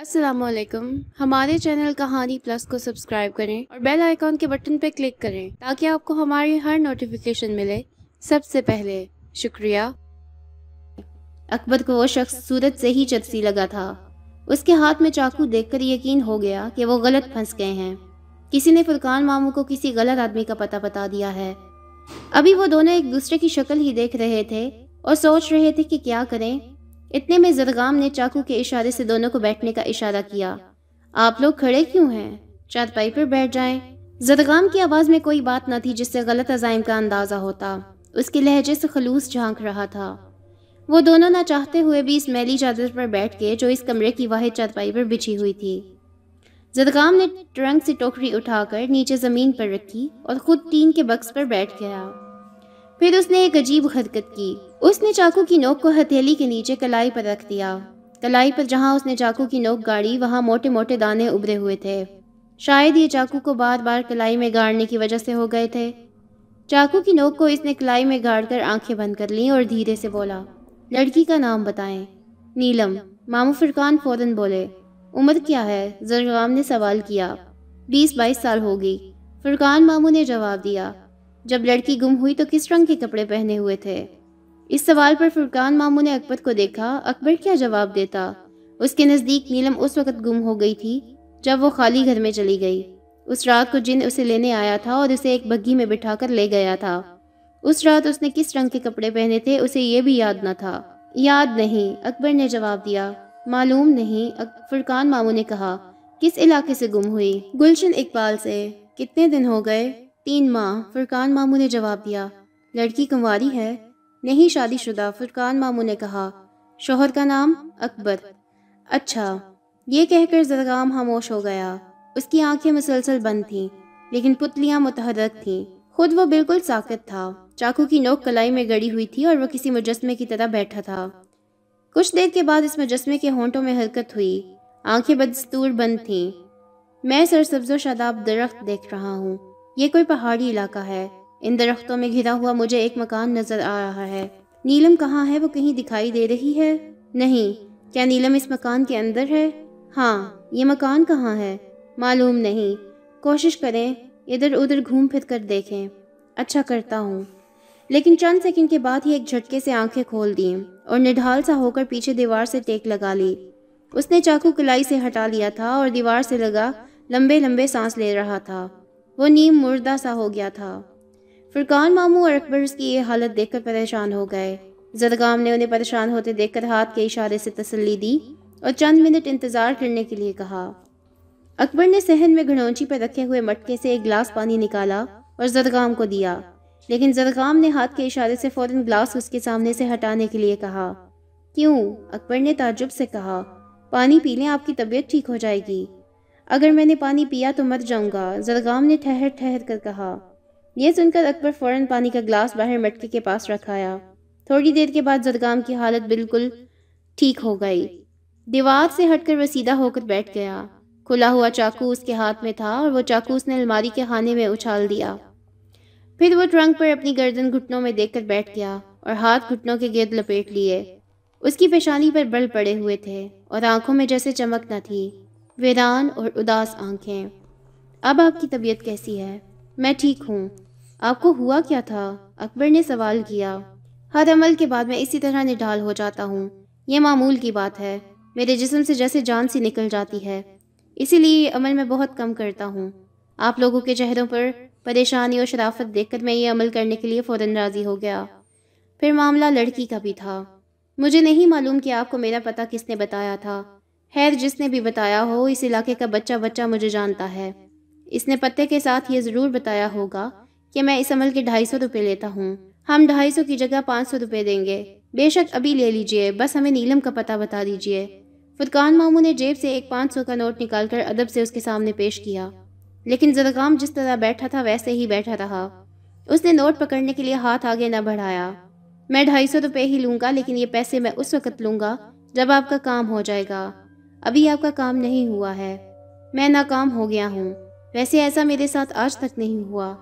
असलम हमारे चैनल कहानी प्लस को सब्सक्राइब करें और बेल आइकॉन के बटन पर क्लिक करें ताकि आपको हमारी हर नोटिफिकेशन मिले सबसे पहले शुक्रिया अकबर को वो शख्स सूरत से ही चटसी लगा था उसके हाथ में चाकू देखकर यकीन हो गया कि वो गलत फंस गए हैं किसी ने फुरकान मामू को किसी गलत आदमी का पता बता दिया है अभी वो दोनों एक दूसरे की शक्ल ही देख रहे थे और सोच रहे थे कि क्या करें इतने में जदगाम ने चाकू के इशारे से दोनों को बैठने का इशारा किया आप लोग खड़े क्यों हैं चारपाई पर बैठ जाएं। जदगाम की आवाज़ में कोई बात न थी जिससे गलत अजाइम का अंदाज़ा होता उसके लहजे से खलूस झांक रहा था वो दोनों ना चाहते हुए भी इस मैली चादर पर बैठ गए जो इस कमरे की वाहि चारपाई पर बिछी हुई थी जदगाम ने ट्रंक से टोकरी उठाकर नीचे ज़मीन पर रखी और ख़ुद टीन के बक्स पर बैठ गया फिर उसने एक अजीब हरकत की उसने चाकू की नोक को हथेली के नीचे कलाई पर रख दिया कलाई पर जहां उसने चाकू की नोक गाड़ी वहां मोटे मोटे दाने उभरे हुए थे शायद ये चाकू को बार बार कलाई में गाड़ने की वजह से हो गए थे चाकू की नोक को इसने कलाई में गाड़ कर आंखें बंद कर लीं और धीरे से बोला लड़की का नाम बताएं नीलम मामू फरकान फौरन बोले उम्र क्या है जरगाम ने सवाल किया बीस बाईस साल होगी फरकान मामू ने जवाब दिया जब लड़की गुम हुई तो किस रंग के कपड़े पहने हुए थे इस सवाल पर फुरकान मामू ने अकबर को देखा अकबर क्या जवाब देता उसके नज़दीक नीलम उस वक़्त गुम हो गई थी जब वो खाली घर में चली गई उस रात को जिन उसे लेने आया था और उसे एक बग्घी में बिठाकर ले गया था उस रात उसने किस रंग के कपड़े पहने थे उसे ये भी याद न था याद नहीं अकबर ने जवाब दिया मालूम नहीं फुरकान मामू ने कहा किस इलाके से गुम हुई गुलशन इकबाल से कितने दिन हो गए तीन माह फुरकान मामू ने जवाब दिया लड़की कुंवारी है नहीं शादीशुदा फुरकान मामू ने कहा शोहर का नाम अकबर अच्छा ये कहकर जरगाम खामोश हो गया उसकी आंखें मुसलसल बंद थीं लेकिन पुतलियां मुतहरक थीं खुद वो बिल्कुल साकत था चाकू की नोक कलाई में गड़ी हुई थी और वह किसी मुजस्मे की तरह बैठा था कुछ देर के बाद इस मुजस्मे के होंटों में हरकत हुई आंखें बदस्तूर बंद थीं मैं सरसब्जो शादाब दरख्त देख रहा हूँ ये कोई पहाड़ी इलाका है इन दरख्तों में घिरा हुआ मुझे एक मकान नजर आ रहा है नीलम कहाँ है वो कहीं दिखाई दे रही है नहीं क्या नीलम इस मकान के अंदर है हाँ ये मकान कहाँ है मालूम नहीं कोशिश करें इधर उधर घूम फिर कर देखें अच्छा करता हूँ लेकिन चंद सेकंड के बाद ही एक झटके से आंखें खोल दी और निढाल सा होकर पीछे दीवार से टेक लगा ली उसने चाकू कलाई से हटा लिया था और दीवार से लगा लंबे लंबे सांस ले रहा था वो नीम मुर्दा सा हो गया था फुरकान मामू और अकबर की ये हालत देखकर परेशान हो गए जदगाम ने उन्हें परेशान होते देखकर हाथ के इशारे से तसल्ली दी और चंद मिनट इंतज़ार करने के लिए कहा अकबर ने सहन में घड़ोची पर रखे हुए मटके से एक गिलास पानी निकाला और जदगाम को दिया लेकिन जदगाम ने हाथ के इशारे से फ़ौरन गिलास उसके सामने से हटाने के लिए कहा क्यों अकबर ने ताजुब से कहा पानी पी लें आपकी तबीयत ठीक हो जाएगी अगर मैंने पानी पिया तो मर जाऊंगा जदगाम ने ठहर ठहर कर कहा यह सुनकर अकबर फ़ौरन पानी का ग्लास बाहर मटके के पास रखाया थोड़ी देर के बाद जदगाम की हालत बिल्कुल ठीक हो गई दीवार से हटकर वह सीधा होकर बैठ गया खुला हुआ चाकू उसके हाथ में था और वो चाकू उसने अलमारी के खाने में उछाल दिया फिर वो ट्रंक पर अपनी गर्दन घुटनों में देखकर बैठ गया और हाथ घुटनों के गिरद लपेट लिए उसकी पेशानी पर बल पड़े हुए थे और आंखों में जैसे चमक न थी वेरान और उदास आंखें अब आपकी तबीयत कैसी है मैं ठीक हूँ आपको हुआ क्या था अकबर ने सवाल किया हर अमल के बाद मैं इसी तरह निढाल हो जाता हूँ यह मामूल की बात है मेरे जिसम से जैसे जान सी निकल जाती है इसीलिए ये अमल मैं बहुत कम करता हूँ आप लोगों के चेहरों पर परेशानी और शराफत देखकर मैं ये अमल करने के लिए फ़ौरन राज़ी हो गया फिर मामला लड़की का भी था मुझे नहीं मालूम कि आपको मेरा पता किसने बताया था खैर जिसने भी बताया हो इस इलाके का बच्चा बच्चा मुझे जानता है इसने पत्ते के साथ ये ज़रूर बताया होगा कि मैं इस अमल के ढाई सौ रुपये लेता हूँ हम ढाई सौ की जगह पाँच सौ रुपये देंगे बेशक अभी ले लीजिए बस हमें नीलम का पता बता दीजिए फुरकान मामू ने जेब से एक पाँच सौ का नोट निकालकर अदब से उसके सामने पेश किया लेकिन जरगाम जिस तरह बैठा था वैसे ही बैठा रहा उसने नोट पकड़ने के लिए हाथ आगे न बढ़ाया मैं ढाई सौ रुपये ही लूँगा लेकिन ये पैसे मैं उस वक़्त लूँगा जब आपका काम हो जाएगा अभी आपका काम नहीं हुआ है मैं नाकाम हो गया हूँ वैसे ऐसा मेरे साथ आज तक नहीं हुआ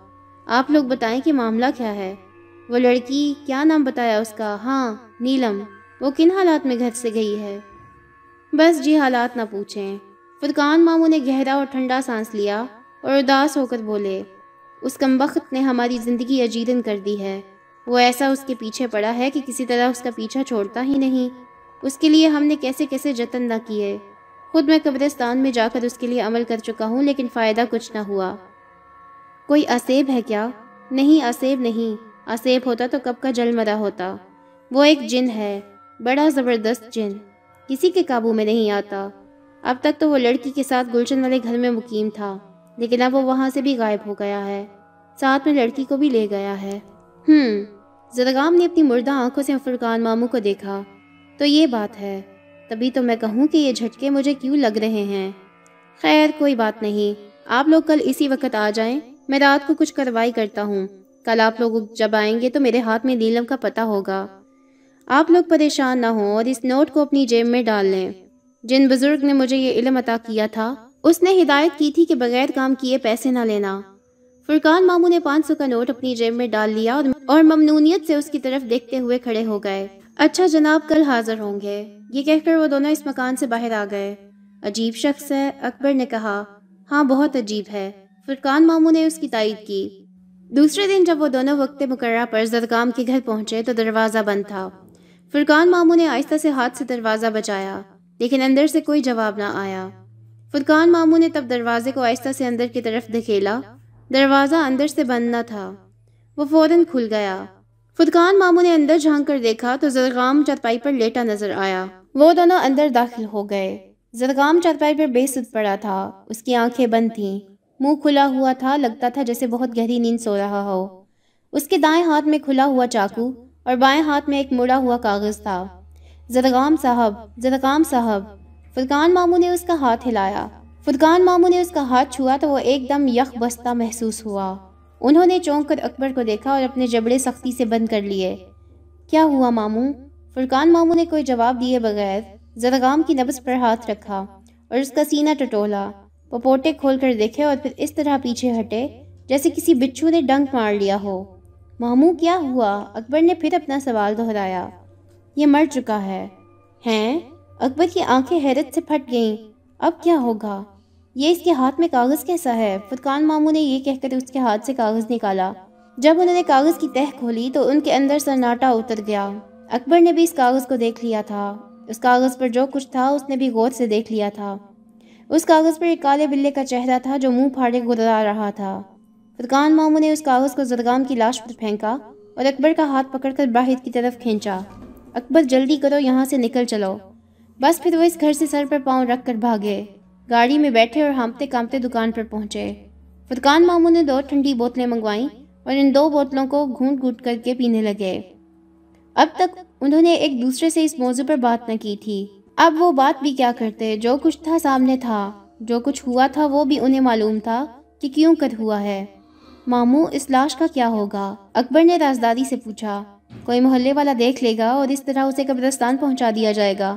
आप लोग बताएं कि मामला क्या है वो लड़की क्या नाम बताया उसका हाँ नीलम वो किन हालात में घर से गई है बस जी हालात ना पूछें फुरकान मामू ने गहरा और ठंडा सांस लिया और उदास होकर बोले उस कमबख्त ने हमारी ज़िंदगी अजीदन कर दी है वो ऐसा उसके पीछे पड़ा है कि किसी तरह उसका पीछा छोड़ता ही नहीं उसके लिए हमने कैसे कैसे जतन ना किए खुद मैं कब्रिस्तान में जाकर उसके लिए अमल कर चुका हूँ लेकिन फ़ायदा कुछ ना हुआ कोई असेब है क्या नहीं असेब नहीं असेब होता तो कब का मरा होता वो एक जिन है बड़ा ज़बरदस्त जिन किसी के काबू में नहीं आता अब तक तो वो लड़की के साथ गुलशन वाले घर में मुकीम था लेकिन अब वो वहाँ से भी गायब हो गया है साथ में लड़की को भी ले गया है हम्म जदगाम ने अपनी मुर्दा आंखों से फुरकान मामू को देखा तो ये बात है तभी तो मैं कहूँ कि ये झटके मुझे क्यों लग रहे हैं खैर कोई बात नहीं आप लोग कल इसी वक्त आ जाएं मैं रात को कुछ कार्रवाई करता हूँ कल आप लोग जब आएंगे तो मेरे हाथ में नीलम का पता होगा आप लोग परेशान ना हो और इस नोट को अपनी जेब में डाल लें जिन बुजुर्ग ने मुझे ये इलम अता किया था उसने हिदायत की थी कि बगैर काम किए पैसे ना लेना फुरकान मामू ने पाँच सौ का नोट अपनी जेब में डाल लिया और, और ममनूनियत से उसकी तरफ देखते हुए खड़े हो गए अच्छा जनाब कल हाजिर होंगे ये कहकर वो दोनों इस मकान से बाहर आ गए अजीब शख्स है अकबर ने कहा हाँ बहुत अजीब है फुरकान मामू ने उसकी तायद की दूसरे दिन जब वो दोनों वक्त मुकर पर जदगाम के घर पहुंचे तो दरवाज़ा बंद था फुरकान मामू ने आहिस्ता से हाथ से दरवाज़ा बचाया लेकिन अंदर से कोई जवाब ना आया फुरकान मामू ने तब दरवाज़े को आहिस्ता से अंदर की तरफ धकेला दरवाज़ा अंदर से बंद ना था वो फौरन खुल गया फुदकान मामू ने अंदर झांक कर देखा तो जदगाम चतपाई पर लेटा नजर आया वो दोनों अंदर दाखिल हो गए जदगाम चतपाई पर बेसुद पड़ा था उसकी आंखें बंद थीं मुंह खुला हुआ था लगता था जैसे बहुत गहरी नींद सो रहा हो उसके दाएं हाथ में खुला हुआ चाकू और बाएं हाथ में एक मुड़ा हुआ कागज़ था जरगाम साहब जरगाम साहब फुरकान मामू ने उसका हाथ हिलाया फुरकान मामू ने उसका हाथ छुआ तो वो एकदम यख बस्ता महसूस हुआ उन्होंने चौंक कर अकबर को देखा और अपने जबड़े सख्ती से बंद कर लिए क्या हुआ मामू फुरकान मामू ने कोई जवाब दिए बगैर जरगाम की नब्स पर हाथ रखा और उसका सीना टटोला पपोटे खोल कर देखे और फिर इस तरह पीछे हटे जैसे किसी बिच्छू ने डंक मार लिया हो मामू क्या हुआ अकबर ने फिर अपना सवाल दोहराया ये मर चुका है हैं अकबर की आंखें हैरत से फट गईं अब क्या होगा ये इसके हाथ में कागज़ कैसा है फुरकान मामू ने यह कहकर उसके हाथ से कागज़ निकाला जब उन्होंने कागज़ की तह खोली तो उनके अंदर सन्नाटा उतर गया अकबर ने भी इस कागज़ को देख लिया था उस कागज़ पर जो कुछ था उसने भी गौर से देख लिया था उस कागज़ पर एक काले बिल्ले का चेहरा था जो मुंह फाड़े गुदरा रहा था फुरकान मामू ने उस कागज़ को जदगाम की लाश पर फेंका और अकबर का हाथ पकड़कर बाहिर की तरफ खींचा अकबर जल्दी करो यहाँ से निकल चलो बस फिर वो इस घर से सर पर पाँव रख कर भागे गाड़ी में बैठे और हाँपते कामते दुकान पर पहुँचे फुरकान मामू ने दो ठंडी बोतलें मंगवाईं और इन दो बोतलों को घूट घूट करके पीने लगे अब तक उन्होंने एक दूसरे से इस मौजू पर बात न की थी अब वो बात भी क्या करते जो कुछ था सामने था जो कुछ हुआ था वो भी उन्हें मालूम था कि क्यों कर हुआ है मामू इस लाश का क्या होगा अकबर ने राजदारी से पूछा कोई मोहल्ले वाला देख लेगा और इस तरह उसे कब्रस्तान पहुंचा दिया जाएगा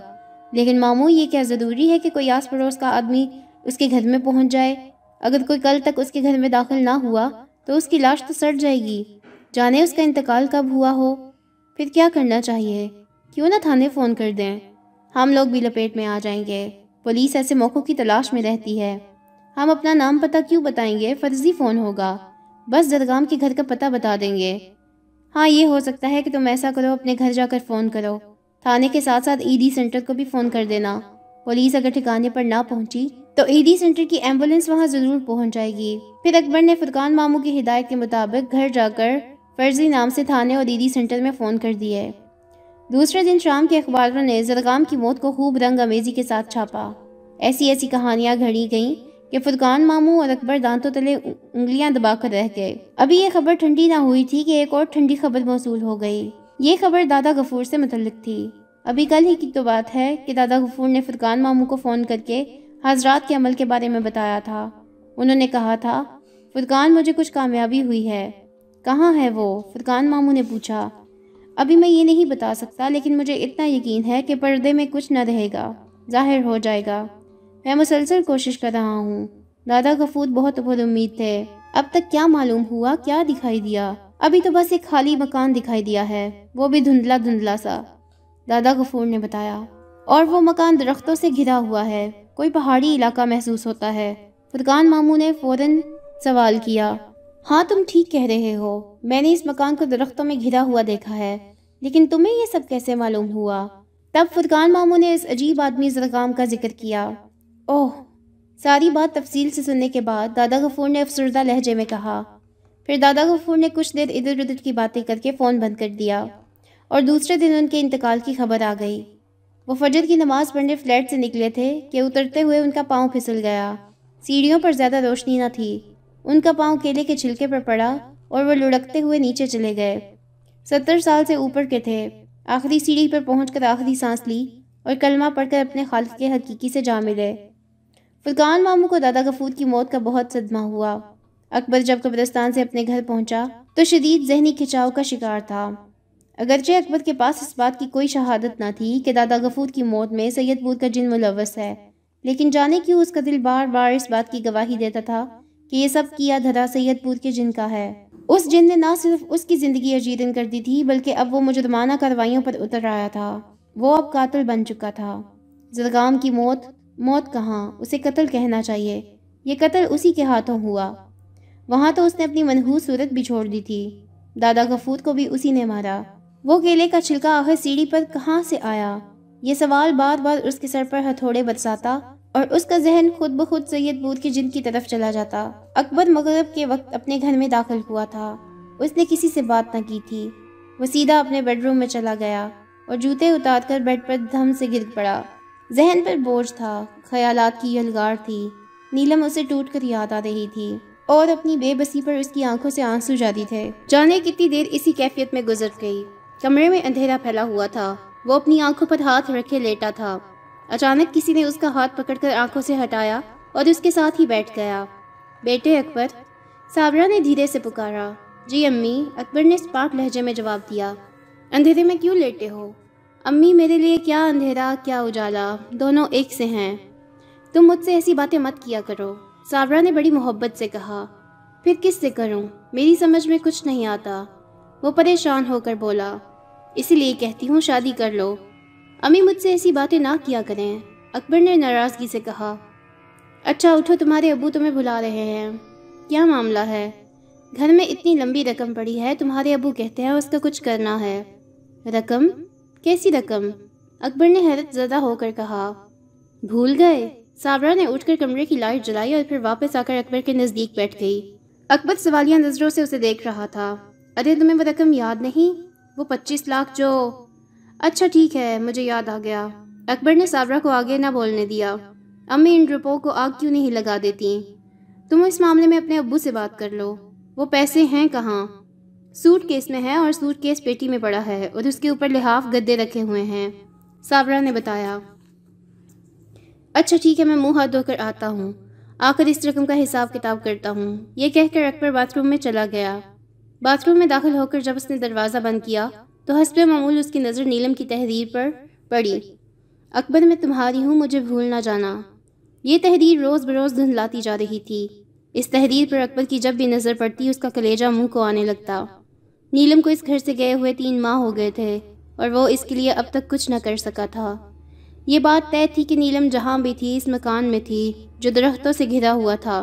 लेकिन मामू ये क्या ज़रूरी है कि कोई आस पड़ोस का आदमी उसके घर में पहुंच जाए अगर कोई कल तक उसके घर में दाखिल ना हुआ तो उसकी लाश तो सड़ जाएगी जाने उसका इंतकाल कब हुआ हो फिर क्या करना चाहिए क्यों ना थाने फ़ोन कर दें हम लोग भी लपेट में आ जाएंगे पुलिस ऐसे मौक़ों की तलाश में रहती है हम अपना नाम पता क्यों बताएंगे फर्जी फ़ोन होगा बस जदगाम के घर का पता बता देंगे हाँ ये हो सकता है कि तुम ऐसा करो अपने घर जाकर फ़ोन करो थाने के साथ साथ ईडी सेंटर को भी फ़ोन कर देना पुलिस अगर ठिकाने पर ना पहुंची तो ईडी e सेंटर की एम्बुलेंस वहाँ ज़रूर पहुँच जाएगी फिर अकबर ने फुरकान मामू की हिदायत के मुताबिक घर जाकर फर्जी नाम से थाने और ईडी e सेंटर में फ़ोन कर दिए दूसरे दिन शाम के अखबारों ने जलगाम की मौत को खूब रंग अमेजी के साथ छापा ऐसी ऐसी कहानियाँ घड़ी गईं कि फुरकान मामू और अकबर दांतों तले उंगलियां दबाकर रह गए अभी ये खबर ठंडी ना हुई थी कि एक और ठंडी खबर मौसू हो गई ये खबर दादा गफूर से मतलब थी अभी कल ही की तो बात है कि दादा गफूर ने फुरकान मामू को फ़ोन करके हजरात के अमल के बारे में बताया था उन्होंने कहा था फुरकान मुझे कुछ कामयाबी हुई है कहाँ है वो फुरकान मामू ने पूछा अभी मैं ये नहीं बता सकता लेकिन मुझे इतना यकीन है कि पर्दे में कुछ न रहेगा जाहिर हो जाएगा मैं मुसलसल कोशिश कर रहा हूँ दादा गफूद बहुत उम्मीद थे अब तक क्या मालूम हुआ क्या दिखाई दिया अभी तो बस एक खाली मकान दिखाई दिया है वो भी धुंधला धुंधला सा दादा गफूर ने बताया और वो मकान दरख्तों से घिरा हुआ है कोई पहाड़ी इलाका महसूस होता है फुरकान मामू ने फ़ौरन सवाल किया हाँ तुम ठीक कह रहे हो मैंने इस मकान को दरख्तों में घिरा हुआ देखा है लेकिन तुम्हें यह सब कैसे मालूम हुआ तब फुरकान मामू ने इस अजीब आदमी जरकाम का जिक्र किया ओह सारी बात तफसील से सुनने के बाद दादा गफूर ने अफसरदा लहजे में कहा फिर दादा गफूर ने कुछ देर इधर उधर की बातें करके फ़ोन बंद कर दिया और दूसरे दिन उनके इंतकाल की खबर आ गई वो फजर की नमाज़ पढ़ने फ्लैट से निकले थे कि उतरते हुए उनका पाँव फिसल गया सीढ़ियों पर ज़्यादा रोशनी न थी उनका पांव केले के छिलके पर पड़ा और वह लुढ़कते हुए नीचे चले गए सत्तर साल से ऊपर के थे आखिरी सीढ़ी पर पहुंचकर आखिरी सांस ली और कलमा पढ़कर अपने खाल के हकीकी से जा मिले फुलकान मामू को दादा गफूर की मौत का बहुत सदमा हुआ अकबर जब कब्रस्तान से अपने घर पहुंचा तो शदीद जहनी खिंचाव का शिकार था अगरचे अकबर के पास इस बात की कोई शहादत ना थी कि दादा गफूर की मौत में सैयदपुर का जिन मुलवस है लेकिन जाने क्यों उसका दिल बार बार इस बात की गवाही देता था कि ये सब किया धरा सैयदपुर के जिन का है उस जिन ने ना सिर्फ उसकी ज़िंदगी अजीदन कर दी थी बल्कि अब वो मुजुर्माना कार्रवाइयों पर उतर आया था वो अब कातल बन चुका था जरगाम की मौत मौत कहाँ उसे कत्ल कहना चाहिए ये कत्ल उसी के हाथों हुआ वहाँ तो उसने अपनी मनहूस सूरत भी छोड़ दी थी दादा गफूर को भी उसी ने मारा वो केले का छिलका आखिर सीढ़ी पर कहाँ से आया ये सवाल बार बार उसके सर पर हथौड़े बरसाता और उसका जहन खुद ब खुद सैयद बूद के जिन की तरफ चला जाता अकबर मगरब के वक्त अपने घर में दाखिल हुआ था उसने किसी से बात न की थी वो सीधा अपने बेडरूम में चला गया और जूते उतार कर बेड पर धम से गिर पड़ा जहन पर बोझ था ख्यालात की यलगार थी नीलम उसे टूट कर याद आ रही थी और अपनी बेबसी पर उसकी आंखों से आंसू जाती थे जाने कितनी देर इसी कैफियत में गुजर गई कमरे में अंधेरा फैला हुआ था वो अपनी आंखों पर हाथ रखे लेटा था अचानक किसी ने उसका हाथ पकड़कर आंखों से हटाया और उसके साथ ही बैठ गया बेटे अकबर साबरा ने धीरे से पुकारा जी अम्मी अकबर ने स्पाट लहजे में जवाब दिया अंधेरे में क्यों लेटे हो अम्मी मेरे लिए क्या अंधेरा क्या उजाला दोनों एक से हैं तुम मुझसे ऐसी बातें मत किया करो साबरा ने बड़ी मोहब्बत से कहा फिर किस से करूं? मेरी समझ में कुछ नहीं आता वो परेशान होकर बोला इसीलिए कहती हूँ शादी कर लो अम्मी मुझसे ऐसी बातें ना किया करें अकबर ने नाराज़गी से कहा अच्छा उठो तुम्हारे अबू तुम्हें बुला रहे हैं क्या मामला है घर में इतनी लंबी रकम पड़ी है तुम्हारे अबू कहते हैं उसका कुछ करना है रकम कैसी रकम अकबर ने हैरत ज्यादा होकर कहा भूल गए साबरा ने उठकर कमरे की लाइट जलाई और फिर वापस आकर अकबर के नज़दीक बैठ गई अकबर सवालिया नज़रों से उसे देख रहा था अरे तुम्हें वो रकम याद नहीं वो पच्चीस लाख जो अच्छा ठीक है मुझे याद आ गया अकबर ने साबरा को आगे ना बोलने दिया अम्मी इन रुपो को आग क्यों नहीं लगा देती तुम इस मामले में अपने अबू से बात कर लो वो पैसे हैं कहाँ सूट केस में है और सूट केस पेटी में पड़ा है और उसके ऊपर लिहाफ गद्दे रखे हुए हैं साबरा ने बताया अच्छा ठीक है मैं मुंह हाथ धोकर आता हूँ आकर इस रकम का हिसाब किताब करता हूँ यह कहकर अकबर बाथरूम में चला गया बाथरूम में दाखिल होकर जब उसने दरवाज़ा बंद किया तो हसब मामूल उसकी नज़र नीलम की तहरीर पर पड़ी अकबर मैं तुम्हारी हूँ मुझे भूल ना जाना ये तहरीर रोज़ बरोज़ धुंधलाती जा रही थी इस तहरीर पर अकबर की जब भी नज़र पड़ती उसका कलेजा मुंह को आने लगता नीलम को इस घर से गए हुए तीन माह हो गए थे और वो इसके लिए अब तक कुछ न कर सका था ये बात तय थी कि नीलम जहाँ भी थी इस मकान में थी जो दरख्तों से घिरा हुआ था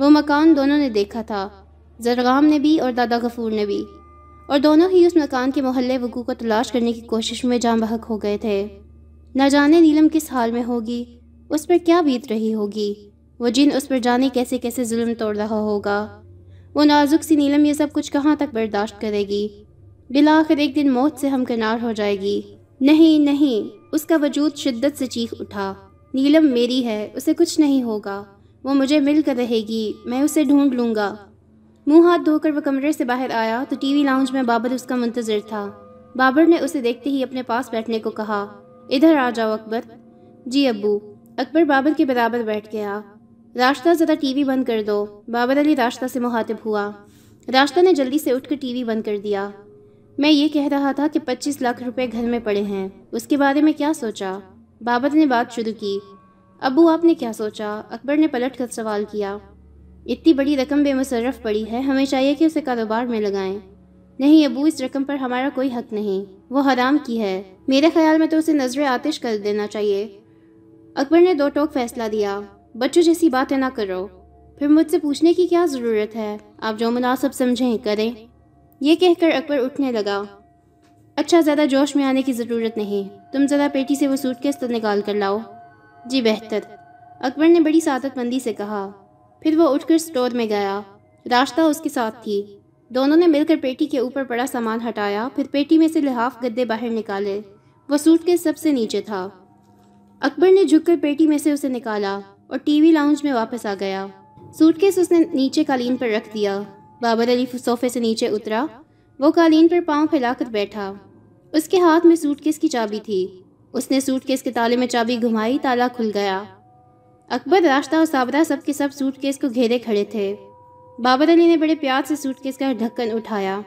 वो मकान दोनों ने देखा था जरगाम ने भी और दादा गफूर ने भी और दोनों ही उस मकान के मोहल्ले वकू को तलाश करने की कोशिश में जाम बहक हो गए थे न जाने नीलम किस हाल में होगी उस पर क्या बीत रही होगी वो जिन उस पर जाने कैसे कैसे जुल्म तोड़ रहा होगा वो नाजुक सी नीलम ये सब कुछ कहाँ तक बर्दाश्त करेगी बिलाखिर एक दिन मौत से हम हो जाएगी नहीं नहीं उसका वजूद शिद्दत से चीख उठा नीलम मेरी है उसे कुछ नहीं होगा वो मुझे मिल कर रहेगी मैं उसे ढूंढ लूँगा मुंह हाथ धोकर वह कमरे से बाहर आया तो टीवी लाउंज में बाबर उसका मुंतजर था बाबर ने उसे देखते ही अपने पास बैठने को कहा इधर आ जाओ अकबर जी अबू अकबर बाबर के बराबर बैठ गया राश्ता ज़रा टीवी बंद कर दो बाबर अली राश्ता से मुहातिब हुआ राश्ता ने जल्दी से उठकर टीवी बंद कर दिया मैं ये कह रहा था कि पच्चीस लाख रुपए घर में पड़े हैं उसके बारे में क्या सोचा बाबर ने बात शुरू की अबू आपने क्या सोचा अकबर ने पलट कर सवाल किया इतनी बड़ी रकम बेमुसरफ पड़ी है हमें चाहिए कि उसे कारोबार में लगाएं नहीं अबू इस रकम पर हमारा कोई हक नहीं वो हराम की है मेरे ख्याल में तो उसे नजर आतिश कर देना चाहिए अकबर ने दो टोक फैसला दिया बच्चों जैसी बातें ना करो फिर मुझसे पूछने की क्या ज़रूरत है आप जो मुनासब समझें करें यह कहकर अकबर उठने लगा अच्छा ज़्यादा जोश में आने की ज़रूरत नहीं तुम ज़रा पेटी से वो सूट किस्त तो निकाल कर लाओ जी बेहतर अकबर ने बड़ी सादतमंदी से कहा फिर वो उठकर स्टोर में गया रास्ता उसके साथ थी दोनों ने मिलकर पेटी के ऊपर पड़ा सामान हटाया फिर पेटी में से लिहाफ गद्दे बाहर निकाले वह सूट के सबसे नीचे था अकबर ने झुककर पेटी में से उसे निकाला और टीवी लाउंज में वापस आ गया सूटकेस उसने नीचे कालीन पर रख दिया बाबर अली सोफे से नीचे उतरा वो कालीन पर पाँव फैलाकर बैठा उसके हाथ में सूटकेस की चाबी थी उसने सूटकेस के ताले में चाबी घुमाई ताला खुल गया अकबर राश्ता और साबरा सब के सब सूटकेस को घेरे खड़े थे बाबर अली ने बड़े प्यार से सूटकेस का ढक्कन उठाया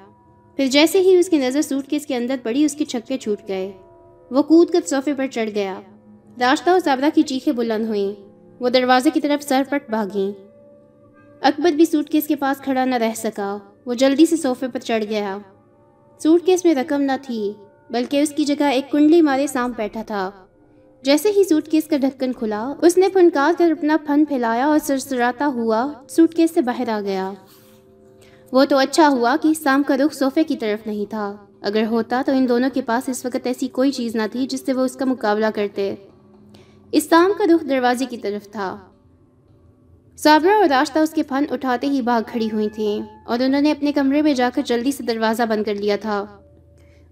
फिर जैसे ही उसकी नज़र सूटकेस के अंदर पड़ी उसके छक्के छूट गए वो कूद कर सोफे पर चढ़ गया राश्ता और साबरा की चीखें बुलंद हुईं वो दरवाजे की तरफ सरपट भागी अकबर भी सूटकेस के पास खड़ा न रह सका वो जल्दी से सोफे पर चढ़ गया सूटकेस में रकम न थी बल्कि उसकी जगह एक कुंडली मारे सांप बैठा था जैसे ही सूटकेस का ढक्कन खुला उसने फनकार कर अपना फन फैलाया और सरसराता हुआ सूटकेस से बाहर आ गया वो तो अच्छा हुआ कि शाम का रुख सोफे की तरफ नहीं था अगर होता तो इन दोनों के पास इस वक्त ऐसी कोई चीज़ ना थी जिससे वो उसका मुकाबला करते इस शाम का रुख दरवाजे की तरफ था साबरा और राश्ता उसके फन उठाते ही भाग खड़ी हुई थीं और उन्होंने अपने कमरे में जाकर जल्दी से दरवाज़ा बंद कर लिया था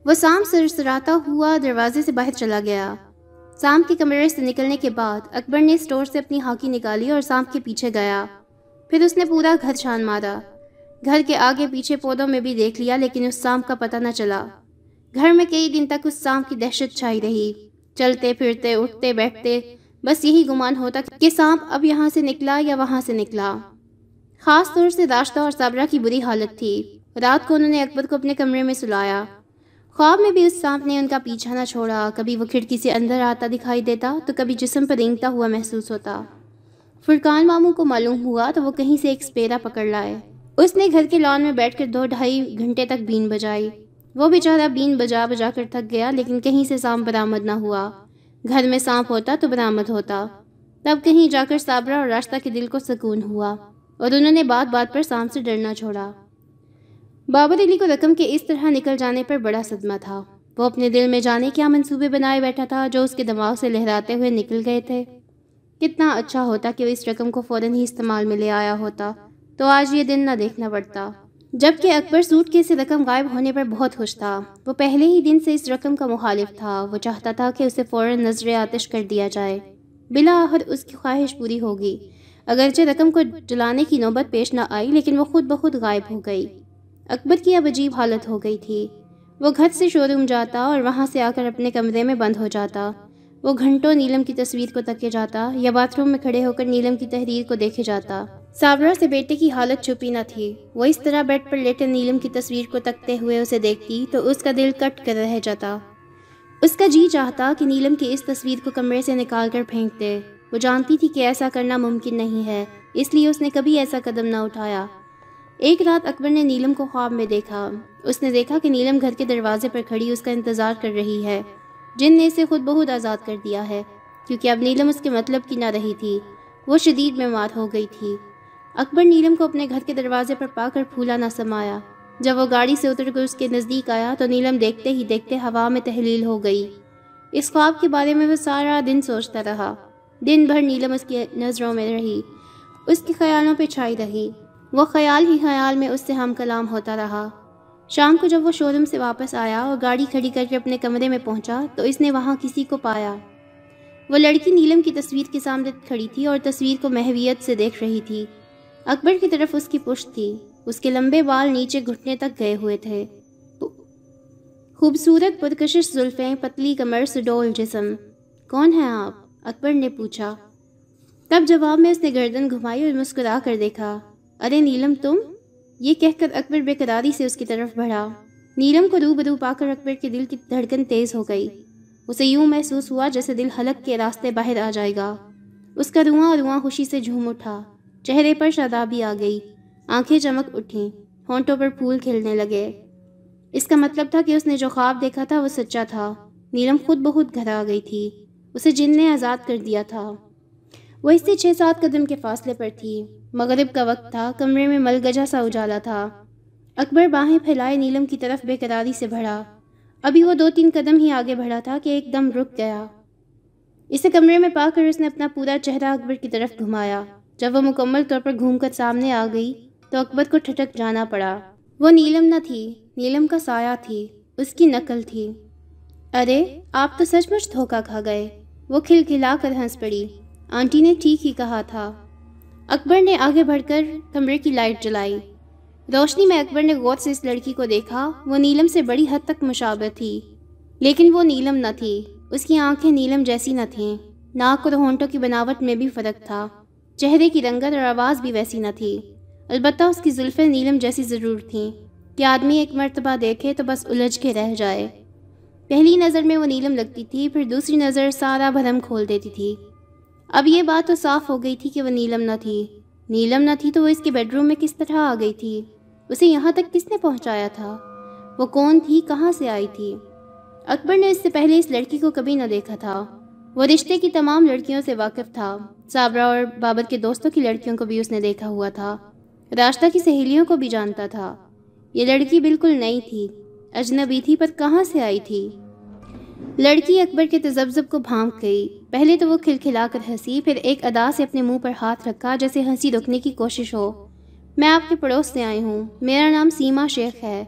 वह शाम सरसराता हुआ दरवाजे से बाहर चला गया सांप के कमरे से निकलने के बाद अकबर ने स्टोर से अपनी हाकी निकाली और सांप के पीछे गया फिर उसने पूरा घर छान मारा घर के आगे पीछे पौधों में भी देख लिया लेकिन उस सांप का पता न चला घर में कई दिन तक उस सांप की दहशत छाई रही चलते फिरते उठते बैठते बस यही गुमान होता कि सांप अब यहाँ से निकला या वहाँ से निकला ख़ास तौर से राश्ता और साबरा की बुरी हालत थी रात को उन्होंने अकबर को अपने कमरे में सुलाया ख्वाब में भी उस सांप ने उनका पीछा ना छोड़ा कभी वो खिड़की से अंदर आता दिखाई देता तो कभी जिसम पर रेंगता हुआ महसूस होता फुरकान मामू को मालूम हुआ तो वो कहीं से एक स्पेरा पकड़ लाए उसने घर के लॉन में बैठकर दो ढाई घंटे तक बीन बजाई वो बेचारा बीन बजा बजा कर थक गया लेकिन कहीं से सांप बरामद ना हुआ घर में सांप होता तो बरामद होता तब कहीं जाकर साबरा और रास्ता के दिल को सुकून हुआ और उन्होंने बात बात पर सांप से डरना छोड़ा बाबर अली को रकम के इस तरह निकल जाने पर बड़ा सदमा था वो अपने दिल में जाने क्या मंसूबे बनाए बैठा था जो उसके दिमाग से लहराते हुए निकल गए थे कितना अच्छा होता कि वो इस रकम को फ़ौर ही इस्तेमाल में ले आया होता तो आज ये दिन ना देखना पड़ता जबकि अकबर सूट के से रकम गायब होने पर बहुत खुश था वो पहले ही दिन से इस रकम का मुखालिफ था वो चाहता था कि उसे फ़ौर नजर आतश कर दिया जाए बिला आहर उसकी ख्वाहिश पूरी होगी अगरचे रकम को जलाने की नौबत पेश ना आई लेकिन वो खुद ब खुद गायब हो गई अकबर की अब अजीब हालत हो गई थी वो घर से शोरूम जाता और वहाँ से आकर अपने कमरे में बंद हो जाता वो घंटों नीलम की तस्वीर को तके जाता या बाथरूम में खड़े होकर नीलम की तहरीर को देखे जाता सावरा से बेटे की हालत छुपी न थी वो इस तरह बेड पर लेटे नीलम की तस्वीर को तकते हुए उसे देखती तो उसका दिल कट कर रह जाता उसका जी चाहता कि नीलम की इस तस्वीर को कमरे से निकाल कर फेंकते वो जानती थी कि ऐसा करना मुमकिन नहीं है इसलिए उसने कभी ऐसा कदम ना उठाया एक रात अकबर ने नीलम को ख्वाब में देखा उसने देखा कि नीलम घर के दरवाजे पर खड़ी उसका इंतज़ार कर रही है जिन ने इसे खुद बहुत आज़ाद कर दिया है क्योंकि अब नीलम उसके मतलब की ना रही थी वो शदीद बीमार हो गई थी अकबर नीलम को अपने घर के दरवाजे पर पाकर फूला ना समाया जब वो गाड़ी से उतर कर उसके नज़दीक आया तो नीलम देखते ही देखते हवा में तहलील हो गई इस ख्वाब के बारे में वह सारा दिन सोचता रहा दिन भर नीलम उसकी नज़रों में रही उसके ख्यालों पर छाई रही वो ख्याल ही ख्याल में उससे हम कलाम होता रहा शाम को जब वो शोरूम से वापस आया और गाड़ी खड़ी करके अपने कमरे में पहुंचा तो इसने वहाँ किसी को पाया वो लड़की नीलम की तस्वीर के सामने खड़ी थी और तस्वीर को महवियत से देख रही थी अकबर की तरफ उसकी पुश्त थी उसके लंबे बाल नीचे घुटने तक गए हुए थे खूबसूरत पुरकशिश जुल्फ़ें पतली कमर सुडोल जिसम कौन है आप अकबर ने पूछा तब जवाब में उसने गर्दन घुमाई और मुस्कुरा कर देखा अरे नीलम तुम ये कहकर अकबर बेकरारी से उसकी तरफ बढ़ा नीलम को रूबरू पाकर अकबर के दिल की धड़कन तेज़ हो गई उसे यूं महसूस हुआ जैसे दिल हलक के रास्ते बाहर आ जाएगा उसका रुआ रुआं खुशी से झूम उठा चेहरे पर शादाबी आ गई आंखें चमक उठीं होंटों पर फूल खिलने लगे इसका मतलब था कि उसने जो ख्वाब देखा था वो सच्चा था नीलम खुद बहुत घर आ गई थी उसे जिन ने आज़ाद कर दिया था वो इससे छः सात कदम के फासले पर थी मगरब का वक्त था कमरे में मलगजा सा उजाला था अकबर बाहें फैलाए नीलम की तरफ बेकरारी से बढ़ा अभी वो दो तीन कदम ही आगे बढ़ा था कि एकदम रुक गया इसे कमरे में पाकर उसने अपना पूरा चेहरा अकबर की तरफ घुमाया जब वह मुकम्मल तौर पर घूमकर सामने आ गई तो अकबर को ठटक जाना पड़ा वो नीलम न थी नीलम का साया थी उसकी नकल थी अरे आप तो सचमुच धोखा खा गए वो खिलखिला कर हंस पड़ी आंटी ने ठीक ही कहा था अकबर ने आगे बढ़कर कमरे की लाइट जलाई रोशनी में अकबर ने गौर से इस लड़की को देखा वो नीलम से बड़ी हद तक मुशावर थी लेकिन वो नीलम न थी उसकी आंखें नीलम जैसी न थीं नाक और होंटों की बनावट में भी फ़र्क था चेहरे की रंगत और आवाज़ भी वैसी न थी अलबत् उसकी जुल्फ़ें नीलम जैसी ज़रूर थीं कि आदमी एक मरतबा देखे तो बस उलझ के रह जाए पहली नज़र में वो नीलम लगती थी फिर दूसरी नज़र सारा भरम खोल देती थी अब ये बात तो साफ हो गई थी कि वह नीलम न थी नीलम न थी तो वो इसके बेडरूम में किस तरह आ गई थी उसे यहाँ तक किसने पहुँचाया था वो कौन थी कहाँ से आई थी अकबर ने इससे पहले इस लड़की को कभी ना देखा था वो रिश्ते की तमाम लड़कियों से वाकिफ था साबरा और बाबर के दोस्तों की लड़कियों को भी उसने देखा हुआ था रास्ता की सहेलियों को भी जानता था ये लड़की बिल्कुल नई थी अजनबी थी पर कहाँ से आई थी लड़की अकबर के तजब्जब को भांप गई पहले तो वो खिलखिला कर हंसी फिर एक अदा से अपने मुंह पर हाथ रखा जैसे हंसी रुकने की कोशिश हो मैं आपके पड़ोस से आई हूँ मेरा नाम सीमा शेख है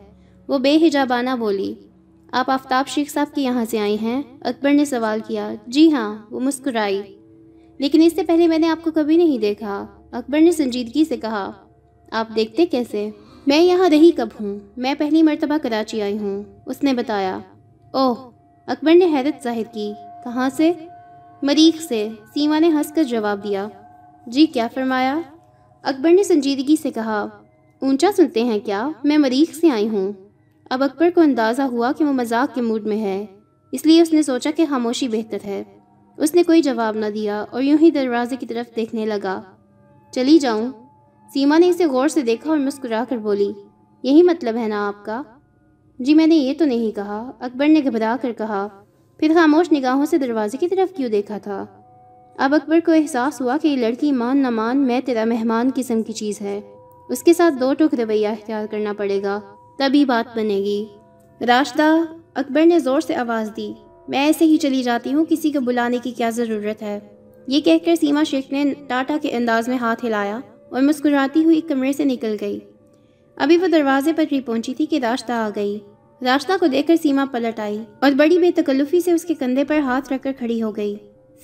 वो बेहिजाबाना बोली आप आफ्ताब शेख साहब के यहाँ से आई हैं अकबर ने सवाल किया जी हाँ वो मुस्कुराई लेकिन इससे पहले मैंने आपको कभी नहीं देखा अकबर ने संजीदगी से कहा आप देखते कैसे मैं यहाँ रही कब हूँ मैं पहली मरतबा कराची आई हूँ उसने बताया ओह अकबर ने हैरत जाहिर की कहाँ से मरीख से सीमा ने हंसकर जवाब दिया जी क्या फरमाया अकबर ने संजीदगी से कहा ऊंचा सुनते हैं क्या मैं मरीख से आई हूँ अब अकबर को अंदाज़ा हुआ कि वो मजाक के मूड में है इसलिए उसने सोचा कि खामोशी बेहतर है उसने कोई जवाब ना दिया और यूं ही दरवाजे की तरफ देखने लगा चली जाऊं सीमा ने इसे गौर से देखा और मुस्कुरा कर बोली यही मतलब है ना आपका जी मैंने ये तो नहीं कहा अकबर ने घबरा कर कहा फिर खामोश निगाहों से दरवाजे की तरफ क्यों देखा था अब अकबर को एहसास हुआ कि ये लड़की मान न मान मैं तेरा मेहमान किस्म की चीज़ है उसके साथ दो टुक रवैया अख्तियार करना पड़ेगा तभी बात बनेगी राशदा अकबर ने ज़ोर से आवाज़ दी मैं ऐसे ही चली जाती हूँ किसी को बुलाने की क्या ज़रूरत है ये कहकर सीमा शेख ने टाटा के अंदाज में हाथ हिलाया और मुस्कुराती हुई कमरे से निकल गई अभी वो दरवाजे पर भी पहुंची थी कि राश्ता आ गई राश्ता को देखकर सीमा पलट आई और बड़ी बेतकल्लुफी से उसके कंधे पर हाथ रखकर खड़ी हो गई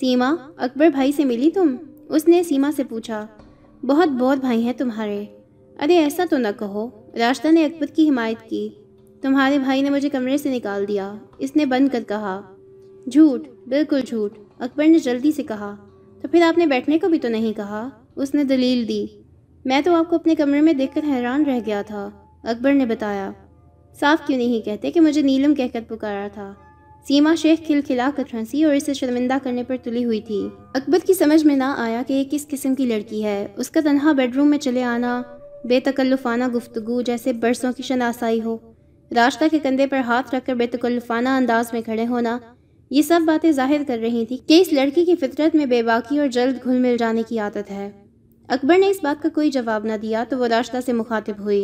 सीमा अकबर भाई से मिली तुम उसने सीमा से पूछा बहुत बहुत भाई हैं तुम्हारे अरे ऐसा तो न कहो राश्ता ने अकबर की हिमायत की तुम्हारे भाई ने मुझे कमरे से निकाल दिया इसने बंद कर कहा झूठ बिल्कुल झूठ अकबर ने जल्दी से कहा तो फिर आपने बैठने को भी तो नहीं कहा उसने दलील दी मैं तो आपको अपने कमरे में देखकर हैरान रह गया था अकबर ने बताया साफ क्यों नहीं कहते कि मुझे नीलम कहकर पुकारा था सीमा शेख खिलखिला कर हंसी और इसे शर्मिंदा करने पर तुली हुई थी अकबर की समझ में ना आया कि ये किस किस्म की लड़की है उसका तनहा बेडरूम में चले आना बेतकल्लुफाना गुफ्तगु जैसे बरसों की शनासाई हो रास्ता के कंधे पर हाथ रखकर बेतकल्लुफाना अंदाज में खड़े होना ये सब बातें जाहिर कर रही थी कि इस लड़की की फितरत में बेबाकी और जल्द घुल मिल जाने की आदत है अकबर ने इस बात का कोई जवाब ना दिया तो वो राशदा से मुखातिब हुई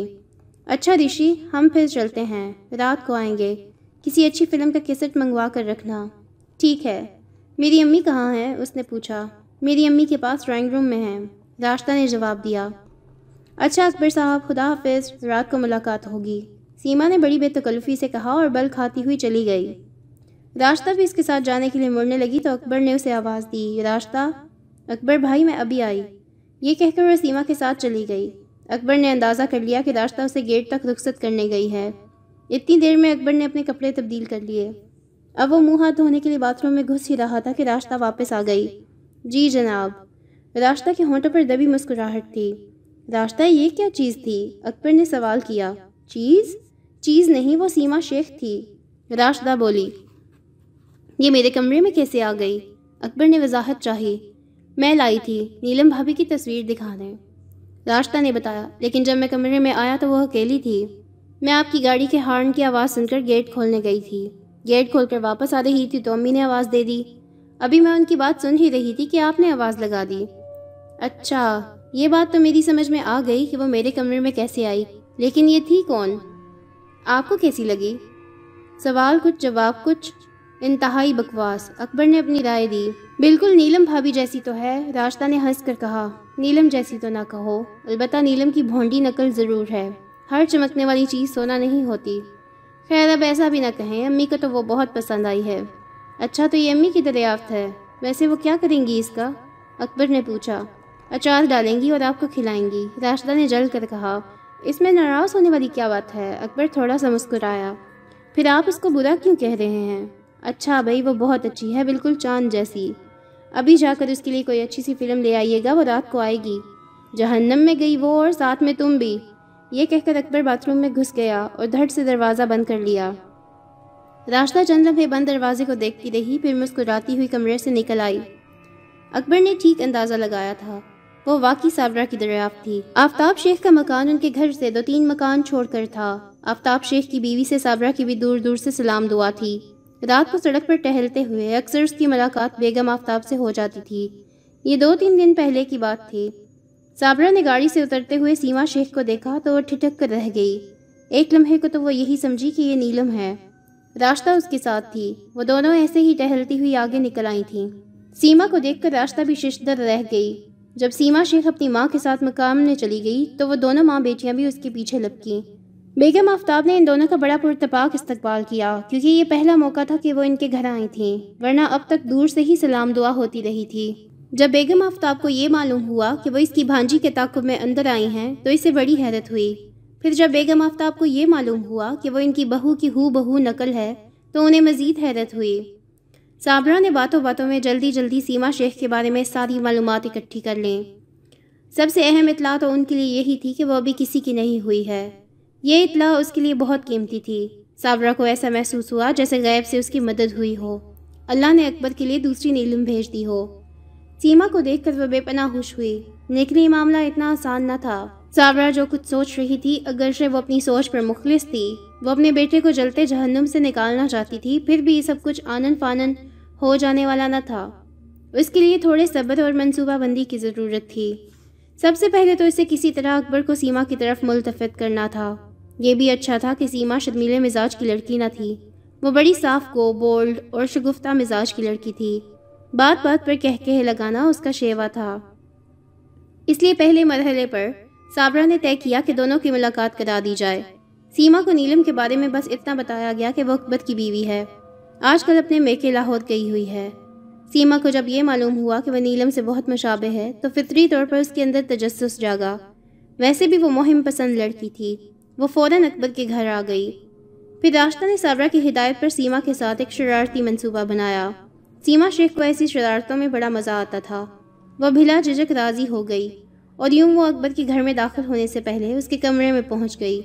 अच्छा ऋषि हम फिर चलते हैं रात को आएंगे किसी अच्छी फिल्म का कैसेट मंगवा कर रखना ठीक है मेरी अम्मी कहाँ हैं उसने पूछा मेरी अम्मी के पास ड्राइंग रूम में हैं राश्ता ने जवाब दिया अच्छा अकबर साहब खुदा हाफिज रात को मुलाकात होगी सीमा ने बड़ी बेतकल्फ़ी से कहा और बल खाती हुई चली गई राश्ता भी इसके साथ जाने के लिए मुड़ने लगी तो अकबर ने उसे आवाज़ दी राश्ता अकबर भाई मैं अभी आई ये कहकर वह सीमा के साथ चली गई अकबर ने अंदाज़ा कर लिया कि रास्ता उसे गेट तक रुखसत करने गई है इतनी देर में अकबर ने अपने कपड़े तब्दील कर लिए अब वो मुँह हाथ धोने के लिए बाथरूम में घुस ही रहा था कि रास्ता वापस आ गई जी जनाब रास्ता के होंठों पर दबी मुस्कुराहट थी रास्ता ये क्या चीज़ थी अकबर ने सवाल किया चीज़ चीज़ नहीं वो सीमा शेख थी रास्ता बोली ये मेरे कमरे में कैसे आ गई अकबर ने वजाहत चाही मैं लाई थी नीलम भाभी की तस्वीर दिखाने रास्ता ने बताया लेकिन जब मैं कमरे में आया तो वह अकेली थी मैं आपकी गाड़ी के हॉर्न की आवाज़ सुनकर गेट खोलने गई थी गेट खोलकर वापस आ रही थी तो अम्मी ने आवाज़ दे दी अभी मैं उनकी बात सुन ही रही थी कि आपने आवाज़ लगा दी अच्छा ये बात तो मेरी समझ में आ गई कि वो मेरे कमरे में कैसे आई लेकिन ये थी कौन आपको कैसी लगी सवाल कुछ जवाब कुछ इंतहाई बकवास अकबर ने अपनी राय दी बिल्कुल नीलम भाभी जैसी तो है राश्ता ने हंस कर कहा नीलम जैसी तो ना कहो अलबत् नीलम की भोंडी नकल ज़रूर है हर चमकने वाली चीज़ सोना नहीं होती खैर अब ऐसा भी ना कहें अम्मी को तो वो बहुत पसंद आई है अच्छा तो ये अम्मी की दरियाफ्त है वैसे वो क्या करेंगी इसका अकबर ने पूछा अचार डालेंगी और आपको खिलाएंगी राश्ता ने जल कर कहा इसमें नाराज़ होने वाली क्या बात है अकबर थोड़ा सा मुस्कुराया फिर आप उसको बुरा क्यों कह रहे हैं अच्छा भाई वो बहुत अच्छी है बिल्कुल चांद जैसी अभी जाकर उसके लिए कोई अच्छी सी फ़िल्म ले आइएगा वो रात को आएगी जहन्नम में गई वो और साथ में तुम भी ये कहकर अकबर बाथरूम में घुस गया और धड़ से दरवाज़ा बंद कर लिया रास्ता चंद लम्हे बंद दरवाजे को देखती रही फिर मुस्कुराती हुई कमरे से निकल आई अकबर ने ठीक अंदाज़ा लगाया था वो वाकई साबरा की दरियाफ्त थी आफ्ताब शेख का मकान उनके घर से दो तीन मकान छोड़कर था आफ्ताब शेख की बीवी से सावरा की भी दूर दूर से सलाम दुआ थी रात को सड़क पर टहलते हुए अक्सर उसकी मुलाकात बेगम आफ्ताब से हो जाती थी ये दो तीन दिन पहले की बात थी साबरा ने गाड़ी से उतरते हुए सीमा शेख को देखा तो वह ठिठक कर रह गई एक लम्हे को तो वो यही समझी कि ये नीलम है रास्ता उसके साथ थी वो दोनों ऐसे ही टहलती हुई आगे निकल आई थी सीमा को देखकर रास्ता भी शिशदर रह गई जब सीमा शेख अपनी माँ के साथ मकाम में चली गई तो वो दोनों माँ बेटियाँ भी उसके पीछे लपकी बेगम आफ्ताब ने इन दोनों का बड़ा पुरतपाक इस्तकबाल किया क्योंकि ये पहला मौका था कि वो इनके घर आई थीं वरना अब तक दूर से ही सलाम दुआ होती रही थी जब बेगम आफ्ताब को ये मालूम हुआ कि वो इसकी भांजी के ताकुब में अंदर आई हैं तो इसे बड़ी हैरत हुई फिर जब बेगम आफ्ताब को ये मालूम हुआ कि वो इनकी बहू की हु बहू नकल है तो उन्हें मज़ीद हैरत हुई साबरा ने बातों बातों में जल्दी जल्दी सीमा शेख के बारे में सारी मालूम इकट्ठी कर लें सबसे अहम इतला तो उनके लिए यही थी कि वह अभी किसी की नहीं हुई है ये इतला उसके लिए बहुत कीमती थी सावरा को ऐसा महसूस हुआ जैसे गैब से उसकी मदद हुई हो अल्लाह ने अकबर के लिए दूसरी नीलम भेज दी हो सीमा को देखकर वह बेपना खुश हुई लेकिन ये मामला इतना आसान न था सावरा जो कुछ सोच रही थी अगरचे वो अपनी सोच पर मुखलिस थी वो अपने बेटे को जलते जहन्नुम से निकालना चाहती थी फिर भी ये सब कुछ आनन फानन हो जाने वाला न था उसके लिए थोड़े सब्र और मनसूबाबंदी की ज़रूरत थी सबसे पहले तो इसे किसी तरह अकबर को सीमा की तरफ मुलतफ करना था ये भी अच्छा था कि सीमा शर्मीले मिजाज की लड़की न थी वो बड़ी साफ को बोल्ड और शगुफ्ता मिजाज की लड़की थी बात बात पर कह कह लगाना उसका शेवा था इसलिए पहले मरहले पर साबरा ने तय किया कि दोनों की मुलाकात करा दी जाए सीमा को नीलम के बारे में बस इतना बताया गया कि वह अकबत की बीवी है आजकल अपने मेके लाहौर गई हुई है सीमा को जब यह मालूम हुआ कि वह नीलम से बहुत मुशाबे है तो फितरी तौर पर उसके अंदर तजस जागा वैसे भी वो मुहिम पसंद लड़की थी वो फ़ौरन अकबर के घर आ गई फिर राश्ता ने साबरा की हिदायत पर सीमा के साथ एक शरारती मनसूबा बनाया सीमा शेख को ऐसी शरारतों में बड़ा मज़ा आता था वह भिला झिझक राज़ी हो गई और यूं वो अकबर के घर में दाखिल होने से पहले उसके कमरे में पहुंच गई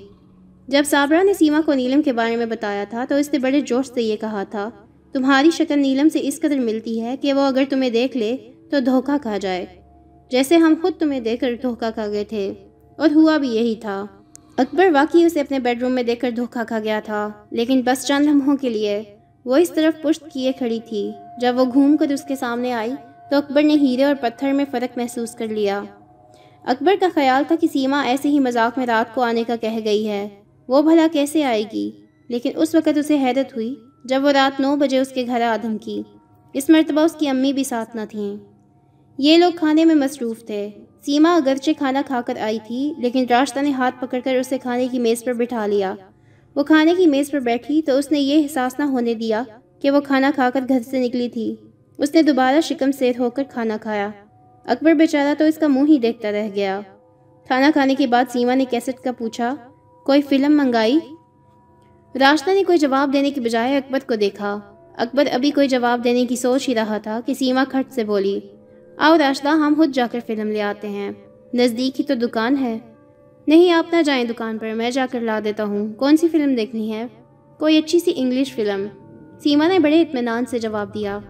जब साबरा ने सीमा को नीलम के बारे में बताया था तो उसने बड़े जोश से ये कहा था तुम्हारी शक्ल नीलम से इस कदर मिलती है कि वो अगर तुम्हें देख ले तो धोखा खा जाए जैसे हम खुद तुम्हें देखकर धोखा खा गए थे और हुआ भी यही था अकबर वाकई उसे अपने बेडरूम में देखकर धोखा खा गया था लेकिन बस चंद लम्हों के लिए वो इस तरफ पुष्ट किए खड़ी थी जब वो घूम कर उसके सामने आई तो अकबर ने हीरे और पत्थर में फ़र्क महसूस कर लिया अकबर का ख्याल था कि सीमा ऐसे ही मजाक में रात को आने का कह गई है वो भला कैसे आएगी लेकिन उस वक़्त उसे हैरत हुई जब वो रात नौ बजे उसके घर आदम की इस मरतबा उसकी अम्मी भी साथ न थीं ये लोग खाने में मसरूफ़ थे सीमा अगरचे खाना खाकर आई थी लेकिन राश्ता ने हाथ पकड़कर उसे खाने की मेज़ पर बिठा लिया वो खाने की मेज़ पर बैठी तो उसने ये एहसास ना होने दिया कि वो खाना खाकर घर से निकली थी उसने दोबारा शिकम सेर होकर खाना खाया अकबर बेचारा तो इसका मुंह ही देखता रह गया खाना खाने के बाद सीमा ने कैसेट का पूछा कोई फ़िल्म मंगाई राश्ता ने कोई जवाब देने के बजाय अकबर को देखा अकबर अभी कोई जवाब देने की सोच ही रहा था कि सीमा खट से बोली आओ राशदा हम खुद जाकर फ़िल्म ले आते हैं नज़दीक ही तो दुकान है नहीं आप ना जाएं दुकान पर मैं जाकर ला देता हूँ कौन सी फ़िल्म देखनी है कोई अच्छी सी इंग्लिश फ़िल्म सीमा ने बड़े इतमान से जवाब दिया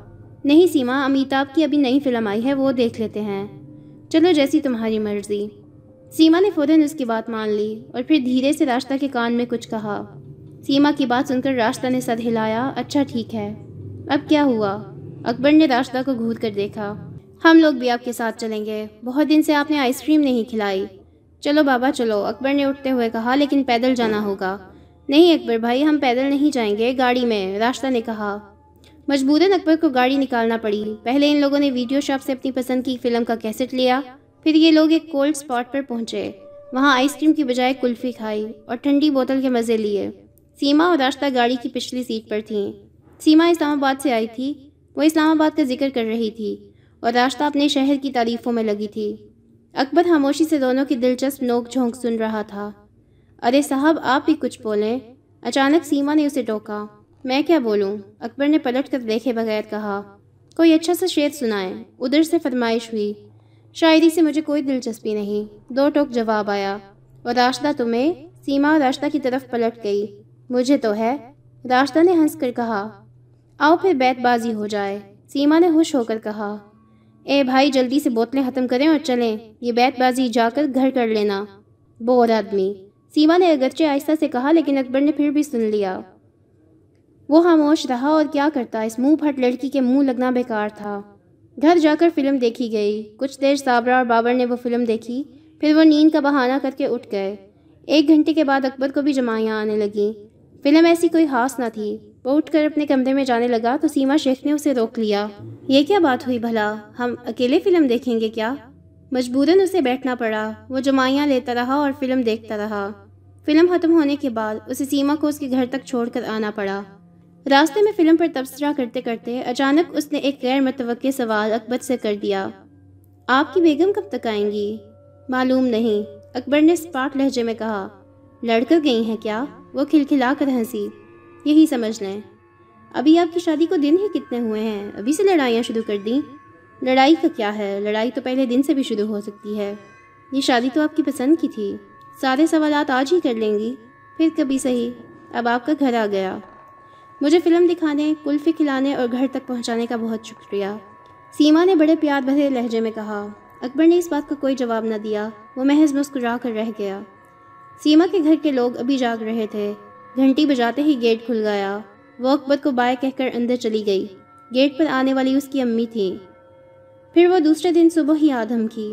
नहीं सीमा अमिताभ की अभी नई फ़िल्म आई है वो देख लेते हैं चलो जैसी तुम्हारी मर्ज़ी सीमा ने फ़ौरन उसकी बात मान ली और फिर धीरे से रास्ता के कान में कुछ कहा सीमा की बात सुनकर रास्ता ने सद हिलाया अच्छा ठीक है अब क्या हुआ अकबर ने रास्ता को घूर कर देखा हम लोग भी आपके साथ चलेंगे बहुत दिन से आपने आइसक्रीम नहीं खिलाई चलो बाबा चलो अकबर ने उठते हुए कहा लेकिन पैदल जाना होगा नहीं अकबर भाई हम पैदल नहीं जाएंगे गाड़ी में रास्ता ने कहा मजबूरन अकबर को गाड़ी निकालना पड़ी पहले इन लोगों ने वीडियो शॉप से अपनी पसंद की फिल्म का कैसेट लिया फिर ये लोग एक कोल्ड स्पॉट पर पहुंचे वहाँ आइसक्रीम की बजाय कुल्फ़ी खाई और ठंडी बोतल के मज़े लिए सीमा और रास्ता गाड़ी की पिछली सीट पर थीं सीमा इस्लामाबाद से आई थी वो इस्लामाबाद का जिक्र कर रही थी और रास्ता अपने शहर की तारीफ़ों में लगी थी अकबर खामोशी से दोनों की दिलचस्प नोक झोंक सुन रहा था अरे साहब आप भी कुछ बोलें अचानक सीमा ने उसे टोका मैं क्या बोलूँ अकबर ने पलट कर देखे बगैर कहा कोई अच्छा सा शेर सुनाए उधर से फरमाइश हुई शायरी से मुझे कोई दिलचस्पी नहीं दो टोक जवाब आया और राशदा तुम्हें सीमा और राशदा की तरफ पलट गई मुझे तो है राशदा ने हंस कर कहा आओ फिर बैतबाजी हो जाए सीमा ने खुश होकर कहा ए भाई जल्दी से बोतलें ख़त्म करें और चलें ये बैतबाजी जाकर घर कर लेना बोर आदमी सीमा ने अगरचे आहिस्ता से कहा लेकिन अकबर ने फिर भी सुन लिया वो खामोश रहा और क्या करता इस मुंह फट लड़की के मुंह लगना बेकार था घर जाकर फिल्म देखी गई कुछ देर साबरा और बाबर ने वो फिल्म देखी फिर वो नींद का बहाना करके उठ गए एक घंटे के बाद अकबर को भी जमाइयाँ आने लगीं फिल्म ऐसी कोई खास ना थी वो उठकर अपने कमरे में जाने लगा तो सीमा शेख ने उसे रोक लिया ये क्या बात हुई भला हम अकेले फिल्म देखेंगे क्या मजबूरन उसे बैठना पड़ा वो जमाइयाँ लेता रहा और फिल्म देखता रहा फिल्म ख़त्म होने के बाद उसे सीमा को उसके घर तक छोड़कर आना पड़ा रास्ते में फिल्म पर तबसरा करते करते अचानक उसने एक गैर मतव सवाल अकबर से कर दिया आपकी बेगम कब तक आएंगी मालूम नहीं अकबर ने स्पाट लहजे में कहा लड़कर गई हैं क्या वो खिलखिला कर हंसी यही समझ लें अभी आपकी शादी को दिन ही कितने हुए हैं अभी से लड़ाइयाँ शुरू कर दी लड़ाई का क्या है लड़ाई तो पहले दिन से भी शुरू हो सकती है ये शादी तो आपकी पसंद की थी सारे सवाल आज ही कर लेंगी फिर कभी सही अब आपका घर आ गया मुझे फ़िल्म दिखाने कुल्फ़ी खिलाने और घर तक पहुंचाने का बहुत शुक्रिया सीमा ने बड़े प्यार भरे लहजे में कहा अकबर ने इस बात का को कोई जवाब न दिया वो महज मुस्कुरा कर रह गया सीमा के घर के लोग अभी जाग रहे थे घंटी बजाते ही गेट खुल गया वो अकबर को बाय कहकर अंदर चली गई गेट पर आने वाली उसकी अम्मी थी फिर वो दूसरे दिन सुबह ही आदम की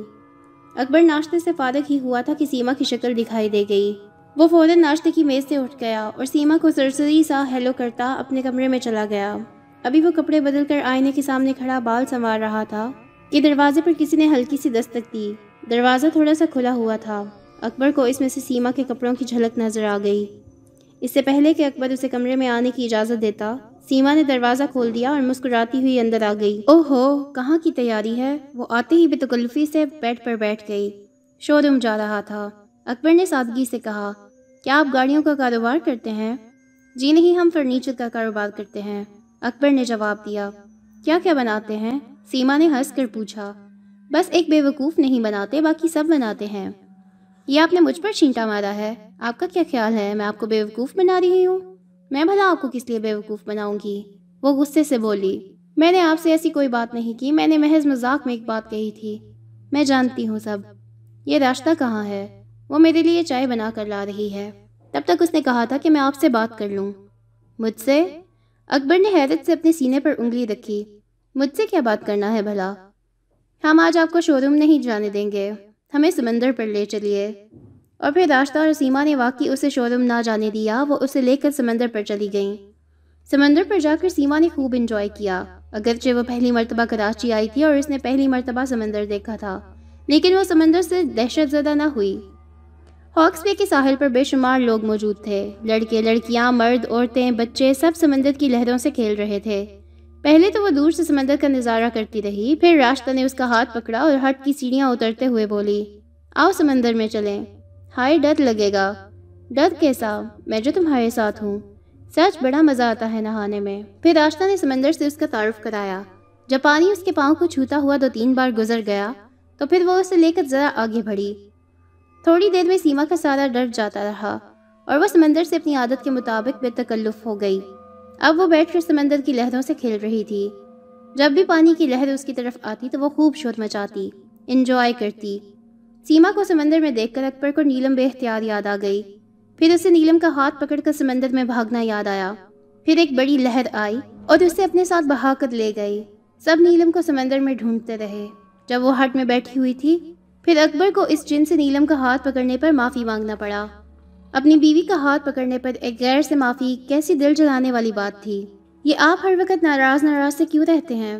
अकबर नाश्ते से फारग ही हुआ था कि सीमा की शक्ल दिखाई दे गई वो फ़ौरन नाश्ते की मेज़ से उठ गया और सीमा को सरसरी सा हेलो करता अपने कमरे में चला गया अभी वो कपड़े बदल कर आईने के सामने खड़ा बाल संवार रहा था कि दरवाजे पर किसी ने हल्की सी दस्तक दी दरवाज़ा थोड़ा सा खुला हुआ था अकबर को इसमें से सीमा के कपड़ों की झलक नज़र आ गई इससे पहले कि अकबर उसे कमरे में आने की इजाज़त देता सीमा ने दरवाज़ा खोल दिया और मुस्कुराती हुई अंदर आ गई ओहो कहाँ की तैयारी है वो आते ही बेतकल्फ़ी से बेड पर बैठ गई शोरूम जा रहा था अकबर ने सादगी से कहा क्या आप गाड़ियों का कारोबार करते हैं जी नहीं हम फर्नीचर का कारोबार करते हैं अकबर ने जवाब दिया क्या क्या बनाते हैं सीमा ने हंस कर पूछा बस एक बेवकूफ़ नहीं बनाते बाकी सब बनाते हैं ये आपने मुझ पर छींटा मारा है आपका क्या ख्याल है मैं आपको बेवकूफ़ बना रही हूँ मैं भला आपको किस लिए बेवकूफ़ बनाऊंगी वो गुस्से से बोली मैंने आपसे ऐसी कोई बात नहीं की मैंने महज मजाक में एक बात कही थी मैं जानती हूँ सब ये रास्ता कहाँ है वो मेरे लिए चाय बना कर ला रही है तब तक उसने कहा था कि मैं आपसे बात कर लूँ मुझसे अकबर ने हैरत से अपने सीने पर उंगली रखी मुझसे क्या बात करना है भला हम आज आपको शोरूम नहीं जाने देंगे हमें समंदर पर ले चलिए और फिर रास्ता और सीमा ने वाकई उसे शोरूम ना जाने दिया वो उसे लेकर समंदर पर चली गईं समंदर पर जाकर सीमा ने खूब इंजॉय किया अगरचे वो पहली मरतबा कराची आई थी और इसने पहली मरतबा समंदर देखा था लेकिन वो समंदर से दहशत ज़दा ना हुई हॉक्स बे के साहिल पर बेशुमार लोग मौजूद थे लड़के लड़कियाँ मर्द औरतें बच्चे सब समंदर की लहरों से खेल रहे थे पहले तो वो दूर से समंदर का नज़ारा करती रही फिर रास्ता ने उसका हाथ पकड़ा और हट की सीढ़ियाँ उतरते हुए बोली आओ समंदर में चलें हाय डर लगेगा डर कैसा मैं जो तुम्हारे साथ हूँ सच बड़ा मज़ा आता है नहाने में फिर रास्ता ने समंदर से उसका तारुफ कराया जब पानी उसके पाँव को छूता हुआ दो तीन बार गुजर गया तो फिर वो उसे लेकर ज़रा आगे बढ़ी थोड़ी देर में सीमा का सारा डर जाता रहा और वह समंदर से अपनी आदत के मुताबिक बेतकल्लुफ़ हो गई अब वो बैठकर समंदर की लहरों से खेल रही थी जब भी पानी की लहर उसकी तरफ आती तो वो खूब शोर मचाती इंजॉय करती सीमा को समंदर में देखकर अकबर को नीलम बेहतियार याद आ गई फिर उसे नीलम का हाथ पकड़कर समंदर में भागना याद आया फिर एक बड़ी लहर आई और उसे अपने साथ बहा कर ले गई सब नीलम को समंदर में ढूंढते रहे जब वो हट में बैठी हुई थी फिर अकबर को इस जिन से नीलम का हाथ पकड़ने पर माफ़ी मांगना पड़ा अपनी बीवी का हाथ पकड़ने पर एक गैर से माफ़ी कैसी दिल जलाने वाली बात थी ये आप हर वक्त नाराज़ नाराज़ से क्यों रहते हैं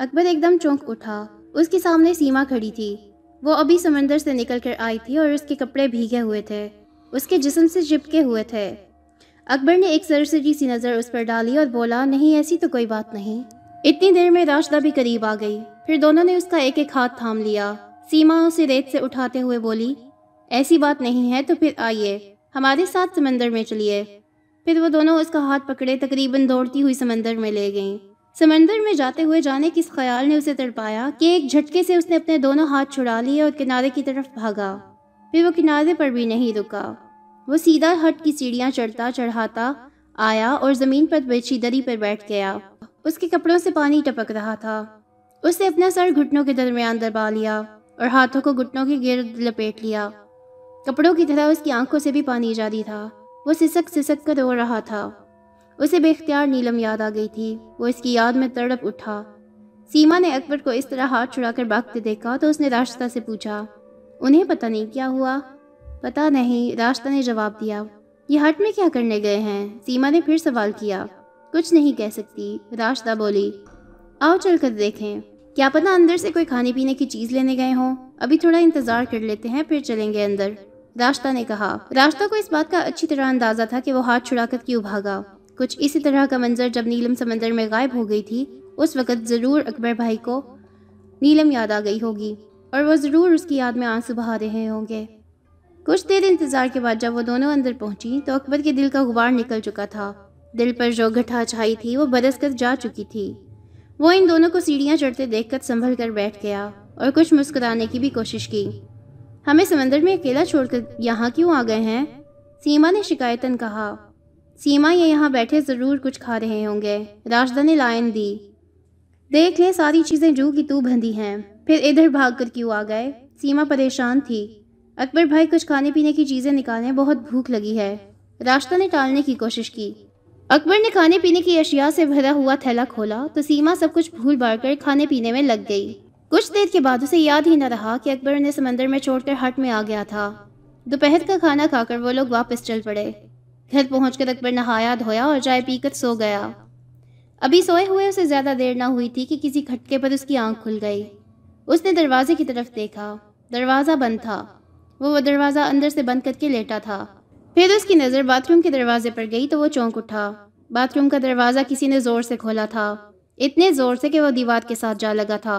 अकबर एकदम चौंक उठा उसके सामने सीमा खड़ी थी वो अभी समंदर से निकल कर आई थी और उसके कपड़े भीगे हुए थे उसके जिसम से चिपके हुए थे अकबर ने एक सरसरी सी नज़र उस पर डाली और बोला नहीं ऐसी तो कोई बात नहीं इतनी देर में राशदा भी करीब आ गई फिर दोनों ने उसका एक एक हाथ थाम लिया सीमा उसे रेत से उठाते हुए बोली ऐसी बात नहीं है तो फिर आइए हमारे साथ समंदर में चलिए फिर वो दोनों उसका हाथ पकड़े तकरीबन दौड़ती हुई समंदर में ले गईं समंदर में जाते हुए जाने किस ख्याल ने उसे तड़पाया कि एक झटके से उसने अपने दोनों हाथ छुड़ा लिए और किनारे की तरफ भागा फिर वो किनारे पर भी नहीं रुका वो सीधा हट की सीढ़ियाँ चढ़ता चढ़ाता आया और ज़मीन पर बेची दरी पर बैठ गया उसके कपड़ों से पानी टपक रहा था उसने अपना सर घुटनों के दरमियान दबा लिया और हाथों को घुटनों के गिरद लपेट लिया कपड़ों की तरह उसकी आंखों से भी पानी जारी था वो सिसक सिसक कर रो रहा था उसे बेख्तियार नीलम याद आ गई थी वो इसकी याद में तड़प उठा सीमा ने अकबर को इस तरह हाथ छुड़ाकर भागते देखा तो उसने रास्ता से पूछा उन्हें पता नहीं क्या हुआ पता नहीं रास्ता ने जवाब दिया ये हट में क्या करने गए हैं सीमा ने फिर सवाल किया कुछ नहीं कह सकती रास्ता बोली आओ चल कर देखें क्या पता अंदर से कोई खाने पीने की चीज़ लेने गए हों अभी थोड़ा इंतज़ार कर लेते हैं फिर चलेंगे अंदर रास्ता ने कहा राश्ता को इस बात का अच्छी तरह अंदाजा था कि वो हाथ छुड़ाकर क्यों भागा कुछ इसी तरह का मंजर जब नीलम समंदर में गायब हो गई थी उस वक़्त ज़रूर अकबर भाई को नीलम याद आ गई होगी और वो ज़रूर उसकी याद में आंसू बहा रहे होंगे कुछ देर इंतज़ार के बाद जब वो दोनों अंदर पहुंची तो अकबर के दिल का गुबार निकल चुका था दिल पर जो घटा छाई थी वो बरस कर जा चुकी थी वो इन दोनों को सीढ़ियाँ चढ़ते देखकर संभल कर बैठ गया और कुछ मुस्कुराने की भी कोशिश की हमें समंदर में अकेला छोड़कर यहाँ क्यों आ गए हैं सीमा ने शिकायतन कहा सीमा ये यहाँ बैठे ज़रूर कुछ खा रहे होंगे राशदा ने लाइन दी देख ले सारी चीज़ें जू की तू बंधी हैं फिर इधर भाग कर क्यों आ गए सीमा परेशान थी अकबर भाई कुछ खाने पीने की चीज़ें निकालें बहुत भूख लगी है रास्ता ने टालने की कोशिश की अकबर ने खाने पीने की अशिया से भरा हुआ थैला खोला तो सीमा सब कुछ भूल भाड़ कर खाने पीने में लग गई कुछ देर के बाद उसे याद ही न रहा कि अकबर उन्हें समंदर में छोड़कर हट में आ गया था दोपहर का खाना खाकर वो लोग वापस चल पड़े घर पहुंचकर अकबर नहाया धोया और चाय पीकर सो गया अभी सोए हुए उसे ज़्यादा देर ना हुई थी कि किसी खटके पर उसकी आंख खुल गई उसने दरवाजे की तरफ देखा दरवाज़ा बंद था वो वो दरवाज़ा अंदर से बंद करके लेटा था फिर उसकी नज़र बाथरूम के दरवाजे पर गई तो वो चौंक उठा बाथरूम का दरवाज़ा किसी ने ज़ोर से खोला था इतने ज़ोर से कि वह दीवार के साथ जा लगा था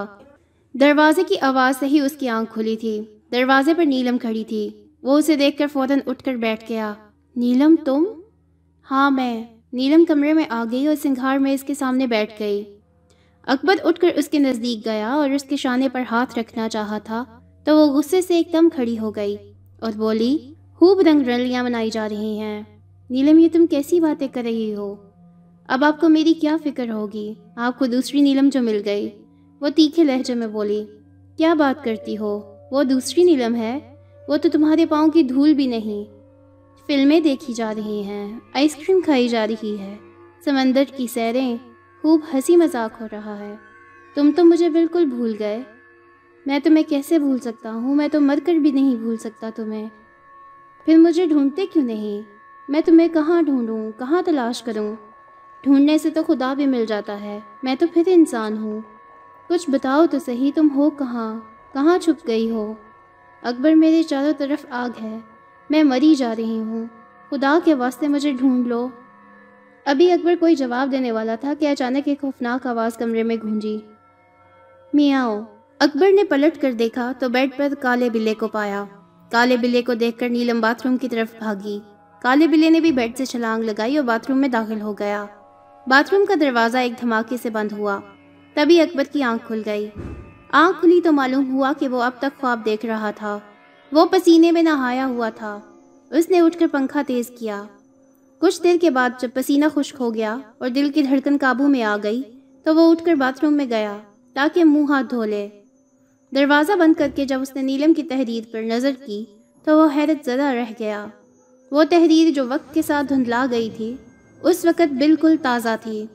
दरवाजे की आवाज़ से ही उसकी आंख खुली थी दरवाजे पर नीलम खड़ी थी वो उसे देखकर फौरन उठकर बैठ गया नीलम तुम हाँ मैं नीलम कमरे में आ गई और सिंघार में इसके सामने बैठ गई अकबर उठकर उसके नज़दीक गया और उसके शाने पर हाथ रखना चाहा था तो वो गुस्से से एकदम खड़ी हो गई और बोली खूब रंग रलियाँ मनाई जा रही हैं नीलम ये तुम कैसी बातें कर रही हो अब आपको मेरी क्या फिक्र होगी आपको दूसरी नीलम जो मिल गई वो तीखे लहजे में बोली क्या बात करती हो वो दूसरी नीलम है वो तो तुम्हारे पाँव की धूल भी नहीं फिल्में देखी जा रही हैं आइसक्रीम खाई जा रही है समंदर की सैरें खूब हंसी मजाक हो रहा है तुम तो मुझे बिल्कुल भूल गए मैं तुम्हें कैसे भूल सकता हूँ मैं तो मर कर भी नहीं भूल सकता तुम्हें फिर मुझे ढूंढते क्यों नहीं मैं तुम्हें कहाँ ढूंढूँ कहाँ तलाश करूँ ढूंढने से तो खुदा भी मिल जाता है मैं तो फिर इंसान हूँ कुछ बताओ तो सही तुम हो कहाँ कहाँ छुप गई हो अकबर मेरे चारों तरफ आग है मैं मरी जा रही हूँ खुदा के वास्ते मुझे ढूंढ लो अभी अकबर कोई जवाब देने वाला था कि अचानक एक खौफनाक आवाज़ कमरे में गूंजी मियाओ अकबर ने पलट कर देखा तो बेड पर काले बिल्ले को पाया काले बिल्ले को देखकर नीलम बाथरूम की तरफ भागी काले बिल्ले ने भी बेड से छलांग लगाई और बाथरूम में दाखिल हो गया बाथरूम का दरवाज़ा एक धमाके से बंद हुआ तभी अकबर की आंख खुल गई आंख खुली तो मालूम हुआ कि वो अब तक ख्वाब देख रहा था वो पसीने में नहाया हुआ था उसने उठकर पंखा तेज़ किया कुछ देर के बाद जब पसीना खुश्क हो गया और दिल की धड़कन काबू में आ गई तो वो उठकर बाथरूम में गया ताकि मुंह हाथ धो ले दरवाज़ा बंद करके जब उसने नीलम की तहरीर पर नज़र की तो वो हैरत ज़दा रह गया वो तहरीर जो वक्त के साथ धुंधला गई थी उस वक़्त बिल्कुल ताज़ा थी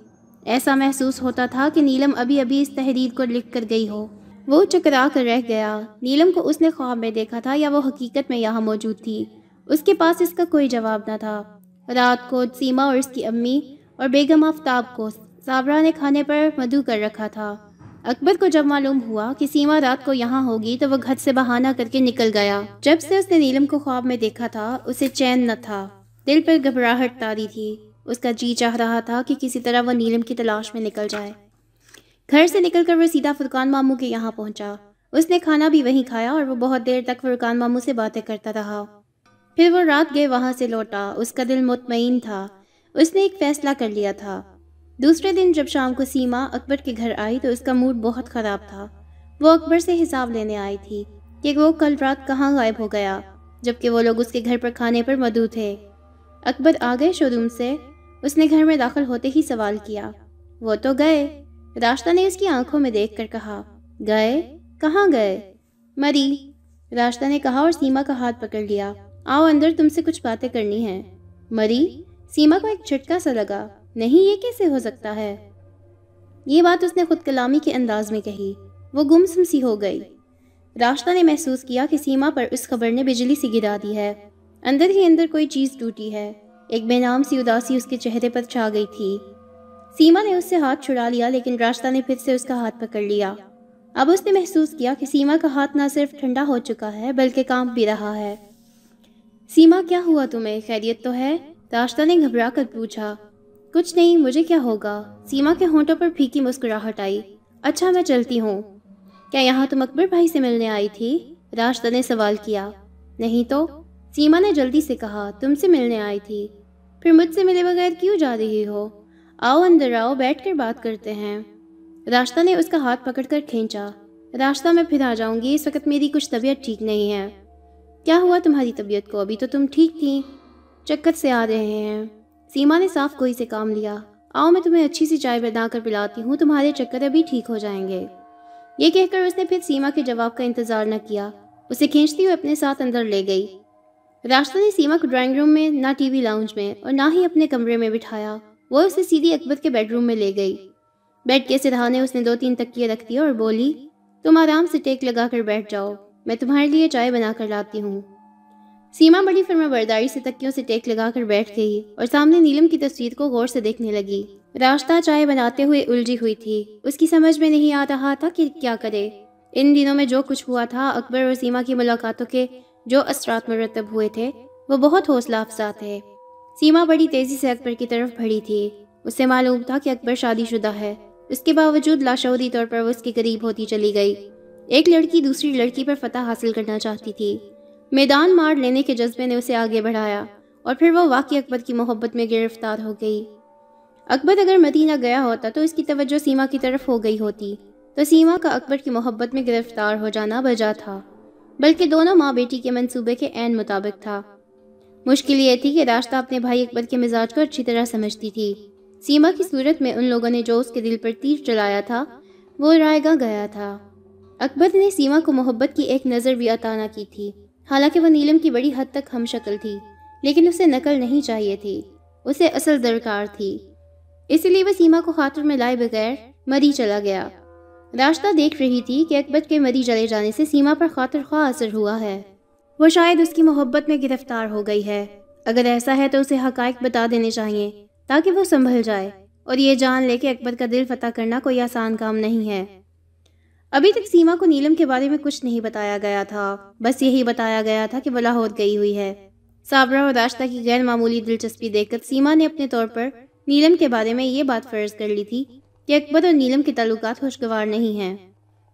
ऐसा महसूस होता था कि नीलम अभी अभी इस तहरीर को लिख कर गई हो वो चकरा कर रह गया नीलम को उसने ख्वाब में देखा था या वो हकीकत में यहाँ मौजूद थी उसके पास इसका कोई जवाब ना था रात को सीमा और उसकी अम्मी और बेगम आफ्ताब को साबरा ने खाने पर मधु कर रखा था अकबर को जब मालूम हुआ कि सीमा रात को यहाँ होगी तो वह घर से बहाना करके निकल गया जब से उसने नीलम को ख्वाब में देखा था उसे चैन न था दिल पर घबराहट तारी थी उसका जी चाह रहा था कि किसी तरह वह नीलम की तलाश में निकल जाए घर से निकलकर वह सीधा फुरकान मामू के यहाँ पहुँचा उसने खाना भी वहीं खाया और वो बहुत देर तक फुरकान मामू से बातें करता रहा फिर वो रात गए वहाँ से लौटा उसका दिल मुतमिन था उसने एक फैसला कर लिया था दूसरे दिन जब शाम को सीमा अकबर के घर आई तो उसका मूड बहुत ख़राब था वो अकबर से हिसाब लेने आई थी कि वो कल रात कहाँ गायब हो गया जबकि वो लोग उसके घर पर खाने पर मधु थे अकबर आ गए शोरूम से उसने घर में दाखिल होते ही सवाल किया वो तो गए राश्ता ने उसकी आंखों में देख कर कहा गए कहाँ गए मरी राश्ता ने कहा और सीमा का हाथ पकड़ लिया आओ अंदर तुमसे कुछ बातें करनी है मरी सीमा को एक झटका सा लगा नहीं ये कैसे हो सकता है ये बात उसने खुद कलामी के अंदाज में कही वो गुमसुम सी हो गई राश्ता ने महसूस किया कि सीमा पर उस खबर ने बिजली सी गिरा दी है अंदर ही अंदर कोई चीज़ टूटी है एक बेनाम सी उदासी उसके चेहरे पर छा गई थी सीमा ने उससे हाथ छुड़ा लिया लेकिन रास्ता ने फिर से उसका हाथ पकड़ लिया अब उसने महसूस किया कि सीमा का हाथ ना सिर्फ ठंडा हो चुका है बल्कि कांप भी रहा है सीमा क्या हुआ तुम्हें खैरियत तो है रास्ता ने घबरा कर पूछा कुछ नहीं मुझे क्या होगा सीमा के होंठों पर फीकी मुस्कुराहट आई अच्छा मैं चलती हूँ क्या यहाँ तुम अकबर भाई से मिलने आई थी राश्ता ने सवाल किया नहीं तो सीमा ने जल्दी से कहा तुमसे मिलने आई थी फिर मुझसे मिले बगैर क्यों जा रही हो आओ अंदर आओ बैठ कर बात करते हैं रास्ता ने उसका हाथ पकड़कर खींचा रास्ता मैं फिर आ जाऊंगी इस वक्त मेरी कुछ तबीयत ठीक नहीं है क्या हुआ तुम्हारी तबीयत को अभी तो तुम ठीक थी चक्कर से आ रहे हैं सीमा ने साफ कोई से काम लिया आओ मैं तुम्हें अच्छी सी चाय बना कर पिलाती हूँ तुम्हारे चक्कर अभी ठीक हो जाएंगे ये कहकर उसने फिर सीमा के जवाब का इंतज़ार न किया उसे खींचती हुई अपने साथ अंदर ले गई राश्ता ने सीमा को ड्राइंग रूम में ना टीवी लाउंज में और ना ही अपने कमरे में बिठाया वो उसे सीधी अकबर के बेडरूम में ले गई बेड के सिरहाने उसने दो तीन तकिए रख दिया और बोली तुम आराम से टेक लगा कर बैठ जाओ मैं तुम्हारे लिए चाय बना कर लाती हूँ सीमा बड़ी फिर बर्दारी से तकियों से टेक लगा कर बैठ गई और सामने नीलम की तस्वीर को गौर से देखने लगी रास्ता चाय बनाते हुए उलझी हुई थी उसकी समझ में नहीं आ रहा था कि क्या करे इन दिनों में जो कुछ हुआ था अकबर और सीमा की मुलाकातों के जो असरात मरतब हुए थे वो बहुत हौसला अफजा थे सीमा बड़ी तेज़ी से अकबर की तरफ भरी थी उसे मालूम था कि अकबर शादीशुदा है उसके बावजूद लाशौरी तौर पर वो उसके करीब होती चली गई एक लड़की दूसरी लड़की पर फतह हासिल करना चाहती थी मैदान मार लेने के जज्बे ने उसे आगे बढ़ाया और फिर वो वाकई अकबर की मोहब्बत में गिरफ्तार हो गई अकबर अगर मदीना गया होता तो इसकी तवज्जो सीमा की तरफ हो गई होती तो सीमा का अकबर की मोहब्बत में गिरफ्तार हो जाना बजा था बल्कि दोनों माँ बेटी के मंसूबे के एन मुताबिक था मुश्किल ये थी कि रास्ता अपने भाई अकबर के मिजाज को अच्छी तरह समझती थी सीमा की सूरत में उन लोगों ने जो उसके दिल पर तीर चलाया था वो रायगा गया था अकबर ने सीमा को मोहब्बत की एक नज़र भी अताना की थी हालांकि वह नीलम की बड़ी हद तक हम शक्ल थी लेकिन उसे नकल नहीं चाहिए थी उसे असल दरकार थी इसलिए वह सीमा को खातर में लाए बगैर मरी चला गया राश्ता देख रही थी कि अकबर के मरी जले जाने से सीमा पर खातर खा असर हुआ है वो शायद उसकी मोहब्बत में गिरफ्तार हो गई है अगर ऐसा है तो उसे हकायक बता देने चाहिए ताकि वो संभल जाए और ये जान ले कि अकबर का दिल फतह करना कोई आसान काम नहीं है अभी तक सीमा को नीलम के बारे में कुछ नहीं बताया गया था बस यही बताया गया था कि वो लाहौर गई हुई है साबरा और राश्ता की गैर मामूली दिलचस्पी देखकर सीमा ने अपने तौर पर नीलम के बारे में ये बात फर्ज कर ली थी कि अकबर और नीलम के ताल्लुक खुशगवार नहीं हैं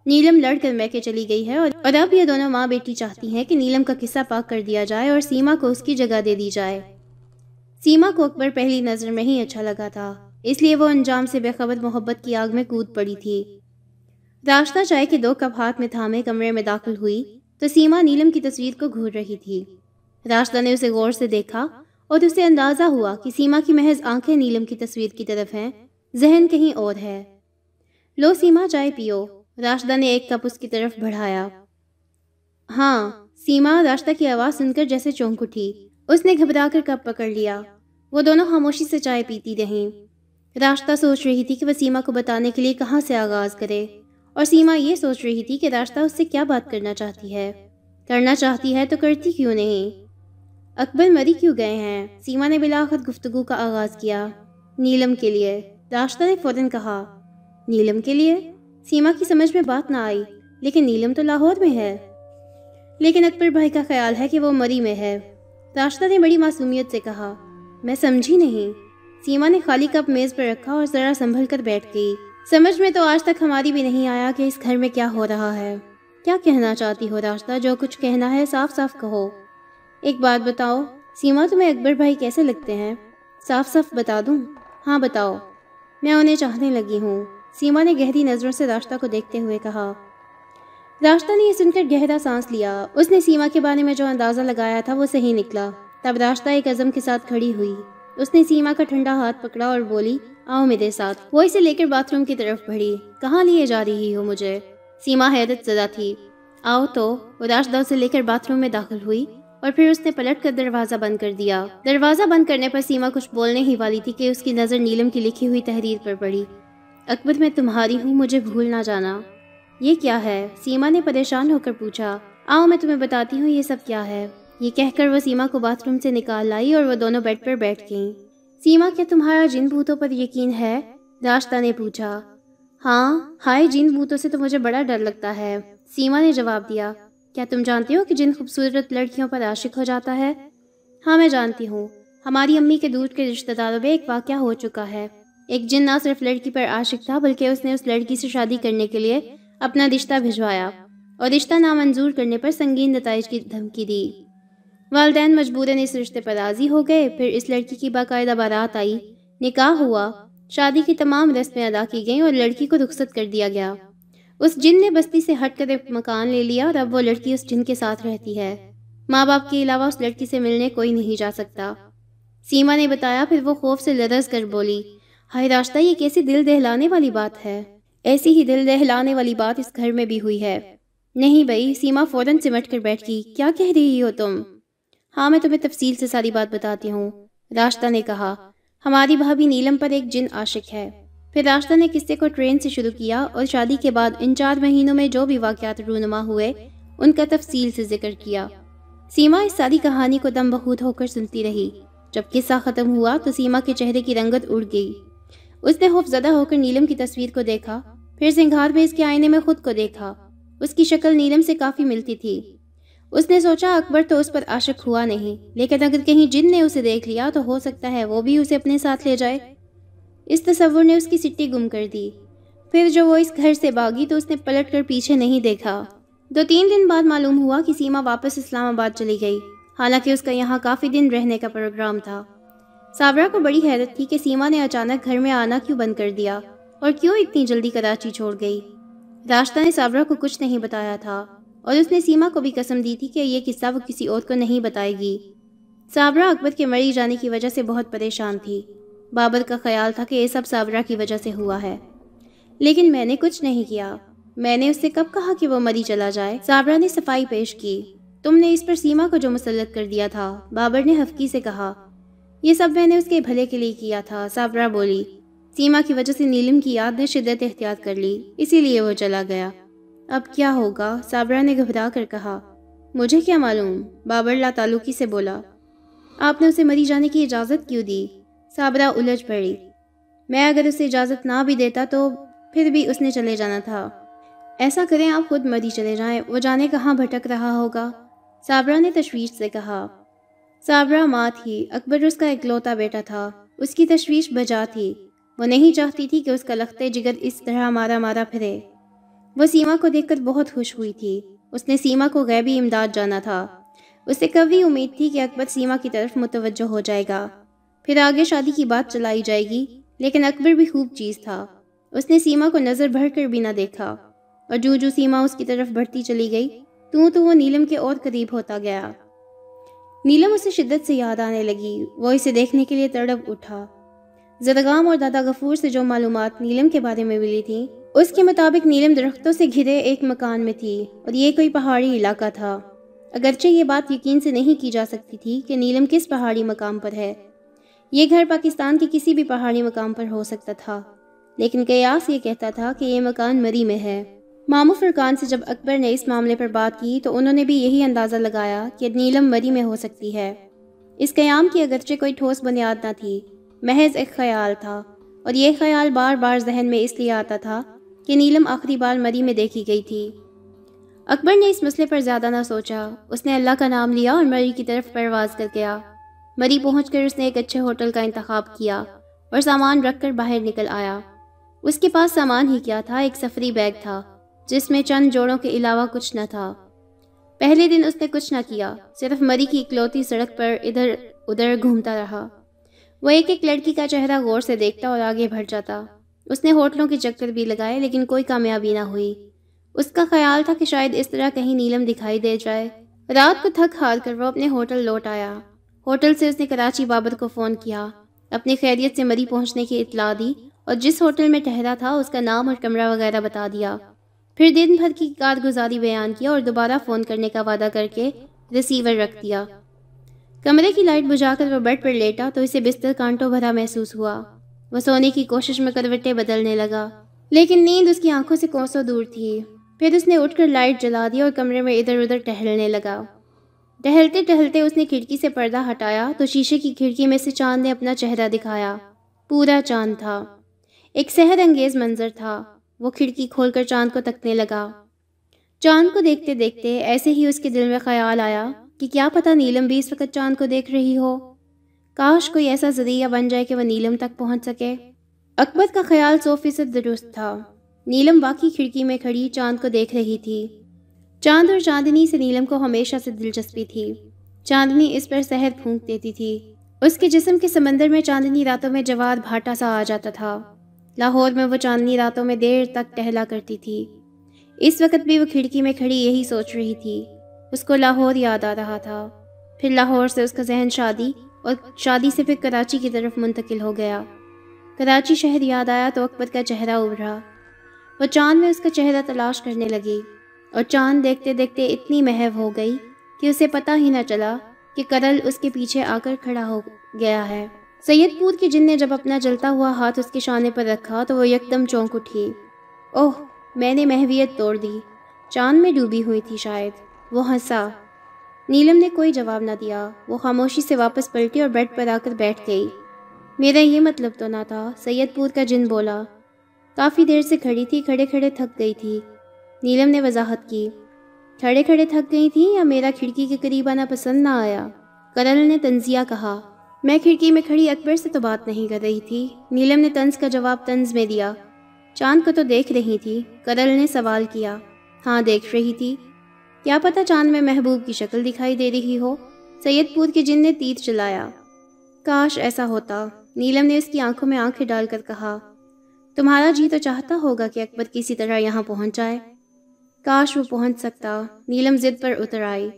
नीलम लड़कर मैके चली गई है और अब ये दोनों माँ बेटी चाहती हैं कि नीलम का किस्सा पाक कर दिया जाए और सीमा को उसकी जगह दे दी जाए सीमा को अकबर पहली नज़र में ही अच्छा लगा था इसलिए वो अंजाम से बेखबर मोहब्बत की आग में कूद पड़ी थी रास्ता चाय के दो कप हाथ में थामे कमरे में दाखिल हुई तो सीमा नीलम की तस्वीर को घूर रही थी रास्ता ने उसे गौर से देखा और उसे अंदाज़ा हुआ कि सीमा की महज आंखें नीलम की तस्वीर की तरफ हैं जहन कहीं और है लो सीमा चाय पियो राशदा ने एक कप उसकी तरफ बढ़ाया हाँ सीमा राशदा की आवाज़ सुनकर जैसे चौंक उठी उसने घबरा कर कप पकड़ लिया वो दोनों खामोशी से चाय पीती रहीं रास्ता सोच रही थी कि वह सीमा को बताने के लिए कहाँ से आगाज़ करे और सीमा ये सोच रही थी कि रास्ता उससे क्या बात करना चाहती है करना चाहती है तो करती क्यों नहीं अकबर मरी क्यों गए हैं सीमा ने बिलाखत गुफ्तगु का आगाज़ किया नीलम के लिए दाश्ता ने फ़ौरन कहा नीलम के लिए सीमा की समझ में बात ना आई लेकिन नीलम तो लाहौर में है लेकिन अकबर भाई का ख्याल है कि वो मरी में है दाश्ता ने बड़ी मासूमियत से कहा मैं समझी नहीं सीमा ने खाली कप मेज़ पर रखा और ज़रा संभल कर बैठ गई समझ में तो आज तक हमारी भी नहीं आया कि इस घर में क्या हो रहा है क्या कहना चाहती हो दाश्ता जो कुछ कहना है साफ साफ कहो एक बात बताओ सीमा तुम्हें अकबर भाई कैसे लगते हैं साफ साफ बता दूँ हाँ बताओ मैं उन्हें चाहने लगी हूँ सीमा ने गहरी नज़रों से राश्ता को देखते हुए कहा राश्ता ने यह सुनकर गहरा सांस लिया उसने सीमा के बारे में जो अंदाज़ा लगाया था वो सही निकला तब राश्ता एक अज़म के साथ खड़ी हुई उसने सीमा का ठंडा हाथ पकड़ा और बोली आओ मेरे साथ वो इसे लेकर बाथरूम की तरफ बढ़ी कहाँ लिए जा रही हो मुझे सीमा हैरत ज़दा थी आओ तो वो राश्ता उसे लेकर बाथरूम में दाखिल हुई और फिर उसने पलट कर दरवाज़ा बंद कर दिया दरवाज़ा बंद करने पर सीमा कुछ बोलने ही वाली थी कि उसकी नज़र नीलम की लिखी हुई तहरीर पर पड़ी अकबर मैं तुम्हारी हूँ मुझे भूल ना जाना ये क्या है सीमा ने परेशान होकर पूछा आओ मैं तुम्हें बताती हूँ ये सब क्या है ये कहकर वह सीमा को बाथरूम से निकाल लाई और वह दोनों बेड पर बैठ गईं सीमा क्या तुम्हारा जिन भूतों पर यकीन है दाश्ता ने पूछा हाँ हाय जिन भूतों से तो मुझे बड़ा डर लगता है सीमा ने जवाब दिया क्या तुम जानती हो कि जिन खूबसूरत लड़कियों पर आशिक हो जाता है हाँ मैं जानती हूँ हमारी अम्मी के दूर के रिश्तेदारों में एक वाक्य हो चुका है एक जिन ना सिर्फ लड़की पर आशिक था बल्कि उसने उस लड़की से शादी करने के लिए अपना रिश्ता भिजवाया और रिश्ता नामंजूर करने पर संगीन नतज की धमकी दी वालदेन मजबूरन इस रिश्ते पर राज़ी हो गए फिर इस लड़की की बाकायदा बारात आई निकाह हुआ शादी की तमाम रस्में अदा की गईं और लड़की को रुखसत कर दिया गया उस जिन ने बस्ती से हटकर एक मकान ले लिया और अब वो लड़की उस जिन के साथ रहती है माँ बाप के अलावा उस लड़की से मिलने कोई नहीं जा सकता सीमा ने बताया फिर वो खौफ से लरस कर बोली हाय रास्ता ये कैसी दिल दहलाने वाली बात है ऐसी ही दिल दहलाने वाली बात इस घर में भी हुई है नहीं भाई सीमा फ़ौरन सिमट कर बैठ गई क्या कह रही हो तुम हाँ मैं तुम्हें तफसील से सारी बात बताती हूँ रास्ता ने कहा हमारी भाभी नीलम पर एक जिन आशिक है फिर राश्ता ने किस्से को ट्रेन से शुरू किया और शादी के बाद इन चार महीनों में जो भी वाक़ात रूनुमा हुए उनका तफसील से जिक्र किया सीमा इस सारी कहानी को दम बखूद होकर सुनती रही जब किस्सा ख़त्म हुआ तो सीमा के चेहरे की रंगत उड़ गई उसने खौफजदा होकर नीलम की तस्वीर को देखा फिर सिंघार में इसके आईने में खुद को देखा उसकी शक्ल नीलम से काफ़ी मिलती थी उसने सोचा अकबर तो उस पर आशक हुआ नहीं लेकिन अगर कहीं जिन ने उसे देख लिया तो हो सकता है वो भी उसे अपने साथ ले जाए इस तस्वुर ने उसकी सिट्टी गुम कर दी फिर जब वो इस घर से भागी तो उसने पलट कर पीछे नहीं देखा दो तीन दिन बाद मालूम हुआ कि सीमा वापस इस्लामाबाद चली गई हालांकि उसका यहाँ काफ़ी दिन रहने का प्रोग्राम था साबरा को बड़ी हैरत थी कि सीमा ने अचानक घर में आना क्यों बंद कर दिया और क्यों इतनी जल्दी कराची छोड़ गई राश्ता ने साबरा को कुछ नहीं बताया था और उसने सीमा को भी कसम दी थी कि यह किस्सा वो किसी और को नहीं बताएगी साबरा अकबर के मरी जाने की वजह से बहुत परेशान थी बाबर का ख्याल था कि यह सब साबरा की वजह से हुआ है लेकिन मैंने कुछ नहीं किया मैंने उससे कब कहा कि वो मरी चला जाए साबरा ने सफाई पेश की तुमने इस पर सीमा को जो मुसलत कर दिया था बाबर ने हफकी से कहा यह सब मैंने उसके भले के लिए किया था साबरा बोली सीमा की वजह से नीलम की याद ने शिद्दत एहतियात कर ली इसीलिए वो चला गया अब क्या होगा साबरा ने घबरा कर कहा मुझे क्या मालूम बाबर ला तालुकी से बोला आपने उसे मरी जाने की इजाज़त क्यों दी साबरा उलझ पड़ी मैं अगर उसे इजाज़त ना भी देता तो फिर भी उसने चले जाना था ऐसा करें आप खुद मरी चले जाएं वो जाने कहाँ भटक रहा होगा साबरा ने तशवीश से कहा साबरा माँ थी अकबर उसका इकलौता बेटा था उसकी तशवीश बजा थी वो नहीं चाहती थी कि उसका लखते जिगर इस तरह मारा मारा फिरे वो सीमा को देखकर बहुत खुश हुई थी उसने सीमा को गैबी इमदाद जाना था उसे कभी उम्मीद थी कि अकबर सीमा की तरफ मुतवजह हो जाएगा फिर आगे शादी की बात चलाई जाएगी लेकिन अकबर भी खूब चीज था उसने सीमा को नज़र भर कर भी ना देखा और जो जो सीमा उसकी तरफ बढ़ती चली गई तू तो वो नीलम के और करीब होता गया नीलम उसे शिद्दत से याद आने लगी वो इसे देखने के लिए तड़प उठा जदगाम और दादा गफूर से जो मालूम नीलम के बारे में मिली थी उसके मुताबिक नीलम दरख्तों से घिरे एक मकान में थी और ये कोई पहाड़ी इलाका था अगरचे ये बात यकीन से नहीं की जा सकती थी कि नीलम किस पहाड़ी मकाम पर है ये घर पाकिस्तान के किसी भी पहाड़ी मकाम पर हो सकता था लेकिन कयास ये कहता था कि ये मकान मरी में है मामू फरकान से जब अकबर ने इस मामले पर बात की तो उन्होंने भी यही अंदाज़ा लगाया कि नीलम मरी में हो सकती है इस क्याम की अगरचे कोई ठोस बुनियाद ना थी महज एक ख्याल था और यह ख्याल बार बार जहन में इसलिए आता था कि नीलम आखिरी बार मरी में देखी गई थी अकबर ने इस मसले पर ज़्यादा ना सोचा उसने अल्लाह का नाम लिया और मरी की तरफ परवाज कर गया मरी पहुँच कर उसने एक अच्छे होटल का इंतखब किया और सामान रख कर बाहर निकल आया उसके पास सामान ही क्या था एक सफरी बैग था जिसमें चंद जोड़ों के अलावा कुछ न था पहले दिन उसने कुछ न किया सिर्फ मरी की इकलौती सड़क पर इधर उधर घूमता रहा वो एक एक लड़की का चेहरा गौर से देखता और आगे बढ़ जाता उसने होटलों के चक्कर भी लगाए लेकिन कोई कामयाबी ना हुई उसका ख्याल था कि शायद इस तरह कहीं नीलम दिखाई दे जाए रात को थक हार कर वो अपने होटल लौट आया होटल से उसने कराची बाबर को फ़ोन किया अपनी खैरियत से मरी पहुंचने की इतला दी और जिस होटल में ठहरा था उसका नाम और कमरा वगैरह बता दिया फिर दिन भर की कारगुजारी बयान किया और दोबारा फ़ोन करने का वादा करके रिसीवर रख दिया कमरे की लाइट बुझाकर वह बेड पर लेटा तो इसे बिस्तर कांटों भरा महसूस हुआ वह सोने की कोशिश में करवटें बदलने लगा लेकिन नींद उसकी आंखों से कोसों दूर थी फिर उसने उठकर लाइट जला दी और कमरे में इधर उधर टहलने लगा टहलते टहलते उसने खिड़की से पर्दा हटाया तो शीशे की खिड़की में से चांद ने अपना चेहरा दिखाया पूरा चांद था एक सहर अंगेज मंजर था वो खिड़की खोलकर चांद को तकने लगा चांद को देखते देखते ऐसे ही उसके दिल में ख्याल आया कि क्या पता नीलम भी इस वक्त चांद को देख रही हो काश कोई ऐसा जरिया बन जाए कि वह नीलम तक पहुंच सके अकबर का ख्याल सौ फीसद दुरुस्त था नीलम बाकी खिड़की में खड़ी चांद को देख रही थी चांद और चांदनी से नीलम को हमेशा से दिलचस्पी थी चांदनी इस पर शहद फूंक देती थी उसके जिस्म के समंदर में चांदनी रातों में जवाद भाटा सा आ जाता था लाहौर में वो चांदनी रातों में देर तक टहला करती थी इस वक्त भी वो खिड़की में खड़ी यही सोच रही थी उसको लाहौर याद आ रहा था फिर लाहौर से उसका जहन शादी और शादी से फिर कराची की तरफ मुंतकिल हो गया कराची शहर याद आया तो अकबर का चेहरा उभरा वो चांद में उसका चेहरा तलाश करने लगी और चांद देखते देखते इतनी महव हो गई कि उसे पता ही न चला कि करल उसके पीछे आकर खड़ा हो गया है सैयदपुर की जिन ने जब अपना जलता हुआ हाथ उसके शाने पर रखा तो वो यकदम चौंक उठी ओह मैंने महवियत तोड़ दी चांद में डूबी हुई थी शायद वो हंसा नीलम ने कोई जवाब ना दिया वो खामोशी से वापस पलटी और बेड पर आकर बैठ गई मेरा ये मतलब तो ना था सैयदपुर का जिन बोला काफ़ी देर से खड़ी थी खड़े खड़े थक गई थी नीलम ने वजाहत की खड़े खड़े थक गई थी या मेरा खिड़की के करीब आना पसंद ना आया करल ने तंजिया कहा मैं खिड़की में खड़ी अकबर से तो बात नहीं कर रही थी नीलम ने तंज का जवाब तंज में दिया चांद को तो देख रही थी करल ने सवाल किया हाँ देख रही थी क्या पता चांद में महबूब की शक्ल दिखाई दे रही हो सैयदपुर के जिन ने तीर चलाया काश ऐसा होता नीलम ने उसकी आंखों में आंखें डालकर कहा तुम्हारा जी तो चाहता होगा कि अकबर किसी तरह यहाँ पहुँच जाए काश वो पहुंच सकता नीलम जिद पर उतर आई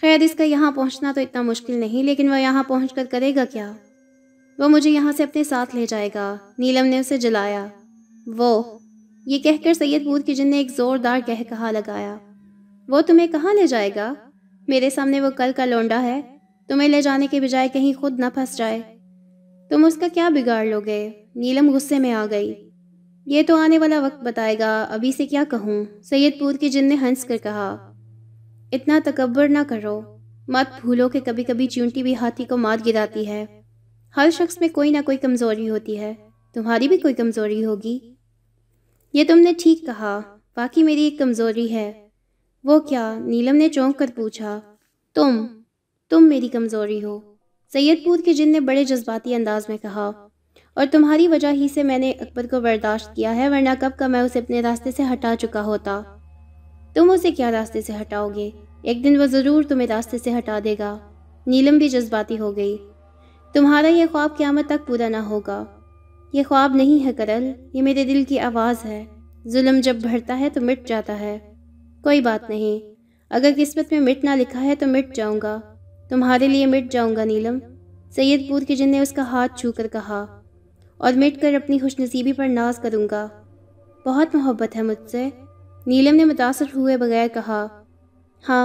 खैर इसका यहाँ पहुँचना तो इतना मुश्किल नहीं लेकिन वह यहाँ पहुँच कर करेगा क्या वो मुझे यहाँ से अपने साथ ले जाएगा नीलम ने उसे जलाया वो ये कहकर सैयदपुर की जिन ने एक ज़ोरदार कह कहा लगाया वो तुम्हें कहाँ ले जाएगा मेरे सामने वो कल का लौंडा है तुम्हें ले जाने के बजाय कहीं खुद न फंस जाए तुम उसका क्या बिगाड़ लोगे नीलम गुस्से में आ गई ये तो आने वाला वक्त बताएगा अभी से क्या कहूँ सैयदपुर की जिन ने हंस कर कहा इतना तकबर ना करो मत भूलो कि कभी कभी चूंटी भी हाथी को मार गिराती है हर शख्स में कोई ना कोई कमज़ोरी होती है तुम्हारी भी कोई कमज़ोरी होगी ये तुमने ठीक कहा बाकी मेरी एक कमज़ोरी है वो क्या नीलम ने चौंक कर पूछा तुम तुम मेरी कमज़ोरी हो सैयदपुर के जिन ने बड़े जज्बाती अंदाज में कहा और तुम्हारी वजह ही से मैंने अकबर को बर्दाश्त किया है वरना कब का मैं उसे अपने रास्ते से हटा चुका होता तुम उसे क्या रास्ते से हटाओगे एक दिन वो ज़रूर तुम्हें रास्ते से हटा देगा नीलम भी जज्बाती हो गई तुम्हारा यह ख्वाब क़्यामत तक पूरा ना होगा ये ख्वाब नहीं है करल ये मेरे दिल की आवाज़ है जुल्म जब भरता है तो मिट जाता है कोई बात नहीं अगर किस्मत में मिट ना लिखा है तो मिट जाऊंगा तुम्हारे लिए मिट जाऊंगा नीलम सैयदपुर के जिन ने उसका हाथ छू कर कहा और मिट कर अपनी खुशनसीबी पर नाज करूँगा बहुत मोहब्बत है मुझसे नीलम ने मुतासर हुए बगैर कहा हाँ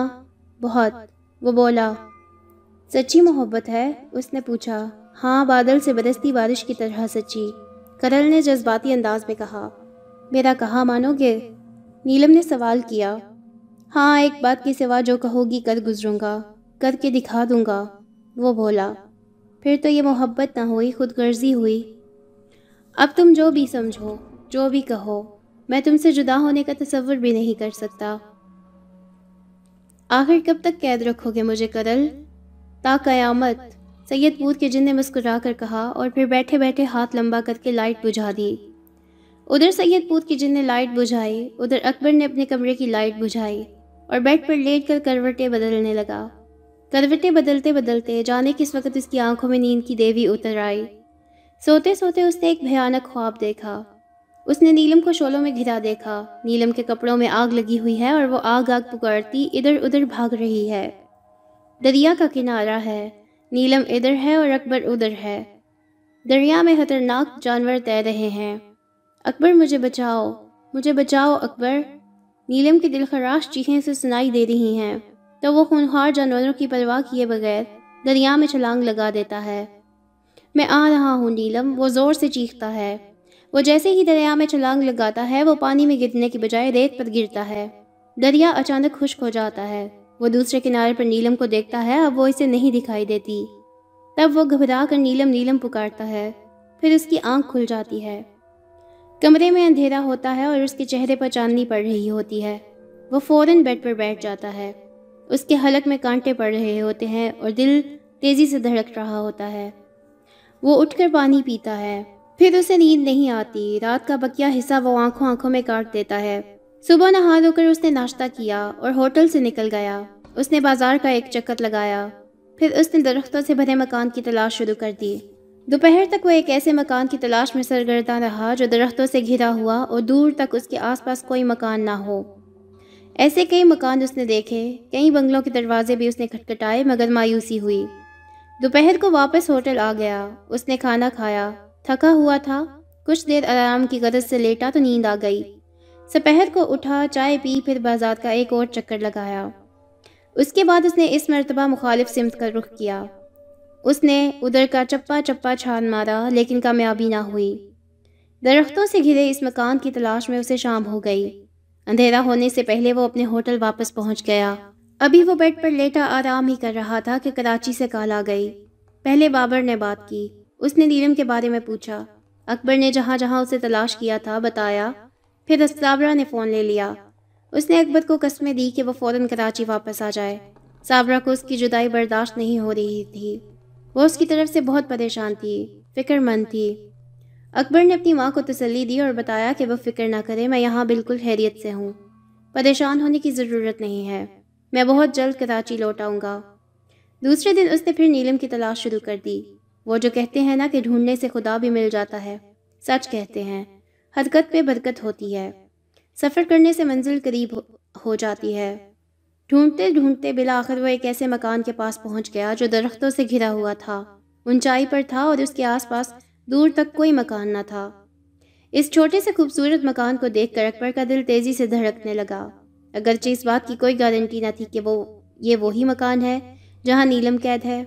बहुत वो बोला सच्ची मोहब्बत है उसने पूछा हाँ बादल से बरसती बारिश की तरह सच्ची करल ने जज्बाती अंदाज में कहा मेरा कहा मानोगे नीलम ने सवाल किया हाँ एक बात के सिवा जो कहोगी कर गुजरूँगा करके दिखा दूँगा वो बोला फिर तो ये मोहब्बत ना हुई खुदगर्जी हुई अब तुम जो भी समझो जो भी कहो मैं तुमसे जुदा होने का तस्वर भी नहीं कर सकता आखिर कब तक कैद रखोगे मुझे करल ता कयामत सैयद पूत के जिन ने मुस्कुरा कर कहा और फिर बैठे बैठे हाथ लंबा करके लाइट बुझा दी उधर सैयद पूत की जिन ने लाइट बुझाई उधर अकबर ने अपने कमरे की लाइट बुझाई और बेड पर लेट कर करवटें बदलने लगा करवटें बदलते बदलते जाने किस वक्त उसकी आंखों में नींद की देवी उतर आई सोते सोते उसने एक भयानक ख्वाब देखा उसने नीलम को शोलों में घिरा देखा नीलम के कपड़ों में आग लगी हुई है और वो आग आग पुकारती इधर उधर भाग रही है दरिया का किनारा है नीलम इधर है और अकबर उधर है दरिया में खतरनाक जानवर तैर रहे हैं अकबर मुझे बचाओ मुझे बचाओ अकबर नीलम की दिलखराश चीखें से सुनाई दे रही हैं तो वो खूनखार जानवरों की परवाह किए बगैर दरिया में छलांग लगा देता है मैं आ रहा हूँ नीलम वो ज़ोर से चीखता है वो जैसे ही दरिया में छलांग लगाता है वो पानी में गिरने के बजाय रेत पर गिरता है दरिया अचानक खुश्क हो जाता है वो दूसरे किनारे पर नीलम को देखता है अब वो इसे नहीं दिखाई देती तब वो घबरा कर नीलम नीलम पुकारता है फिर उसकी आंख खुल जाती है कमरे में अंधेरा होता है और उसके चेहरे पर चांदनी पड़ रही होती है वो फ़ौरन बेड पर बैठ जाता है उसके हलक में कांटे पड़ रहे होते हैं और दिल तेज़ी से धड़क रहा होता है वो उठकर पानी पीता है फिर उसे नींद नहीं आती रात का बकिया हिस्सा वो आंखों आंखों में काट देता है सुबह नहा धोकर उसने नाश्ता किया और होटल से निकल गया उसने बाजार का एक चक्कर लगाया फिर उसने दरख्तों से भरे मकान की तलाश शुरू कर दी दोपहर तक वह एक ऐसे मकान की तलाश में सरगर्दा रहा जो दरख्तों से घिरा हुआ और दूर तक उसके आसपास कोई मकान ना हो ऐसे कई मकान उसने देखे कई बंगलों के दरवाजे भी उसने खटखटाए मगर मायूसी हुई दोपहर को वापस होटल आ गया उसने खाना खाया थका हुआ था कुछ देर आराम की गरज से लेटा तो नींद आ गई सपहर को उठा चाय पी फिर बाजार का एक और चक्कर लगाया उसके बाद उसने इस मरतबा मुखालिफ सिमत का रुख किया उसने उधर का चप्पा चप्पा छान मारा लेकिन कामयाबी ना हुई दरख्तों से घिरे इस मकान की तलाश में उसे शाम हो गई अंधेरा होने से पहले वो अपने होटल वापस पहुंच गया अभी वो बेड पर लेटा आराम ही कर रहा था कि कराची से कॉल आ गई पहले बाबर ने बात की उसने नीलम के बारे में पूछा अकबर ने जहाँ जहाँ उसे तलाश किया था बताया फिर अस्ताबरा ने फ़ोन ले लिया उसने अकबर को कस्में दी कि वह फ़ौर कराची वापस आ जाए साबरा को उसकी जुदाई बर्दाश्त नहीं हो रही थी वो उसकी तरफ से बहुत परेशान थी फ़िक्रमंद थी अकबर ने अपनी माँ को तसली दी और बताया कि वह फ़िक्र ना करे मैं यहाँ बिल्कुल खैरियत से हूँ परेशान होने की ज़रूरत नहीं है मैं बहुत जल्द कराची लौट आऊँगा दूसरे दिन उसने फिर नीलम की तलाश शुरू कर दी वो जो कहते हैं ना कि ढूंढने से खुदा भी मिल जाता है सच कहते हैं हरकत पे बरकत होती है सफ़र करने से मंजिल करीब हो, जाती है ढूंढते ढूंढते बिला आखिर वह एक ऐसे मकान के पास पहुंच गया जो दरख्तों से घिरा हुआ था ऊंचाई पर था और उसके आसपास दूर तक कोई मकान ना था इस छोटे से खूबसूरत मकान को देखकर अकबर का दिल तेज़ी से धड़कने लगा अगरचे इस बात की कोई गारंटी ना थी कि वो ये वही मकान है जहाँ नीलम कैद है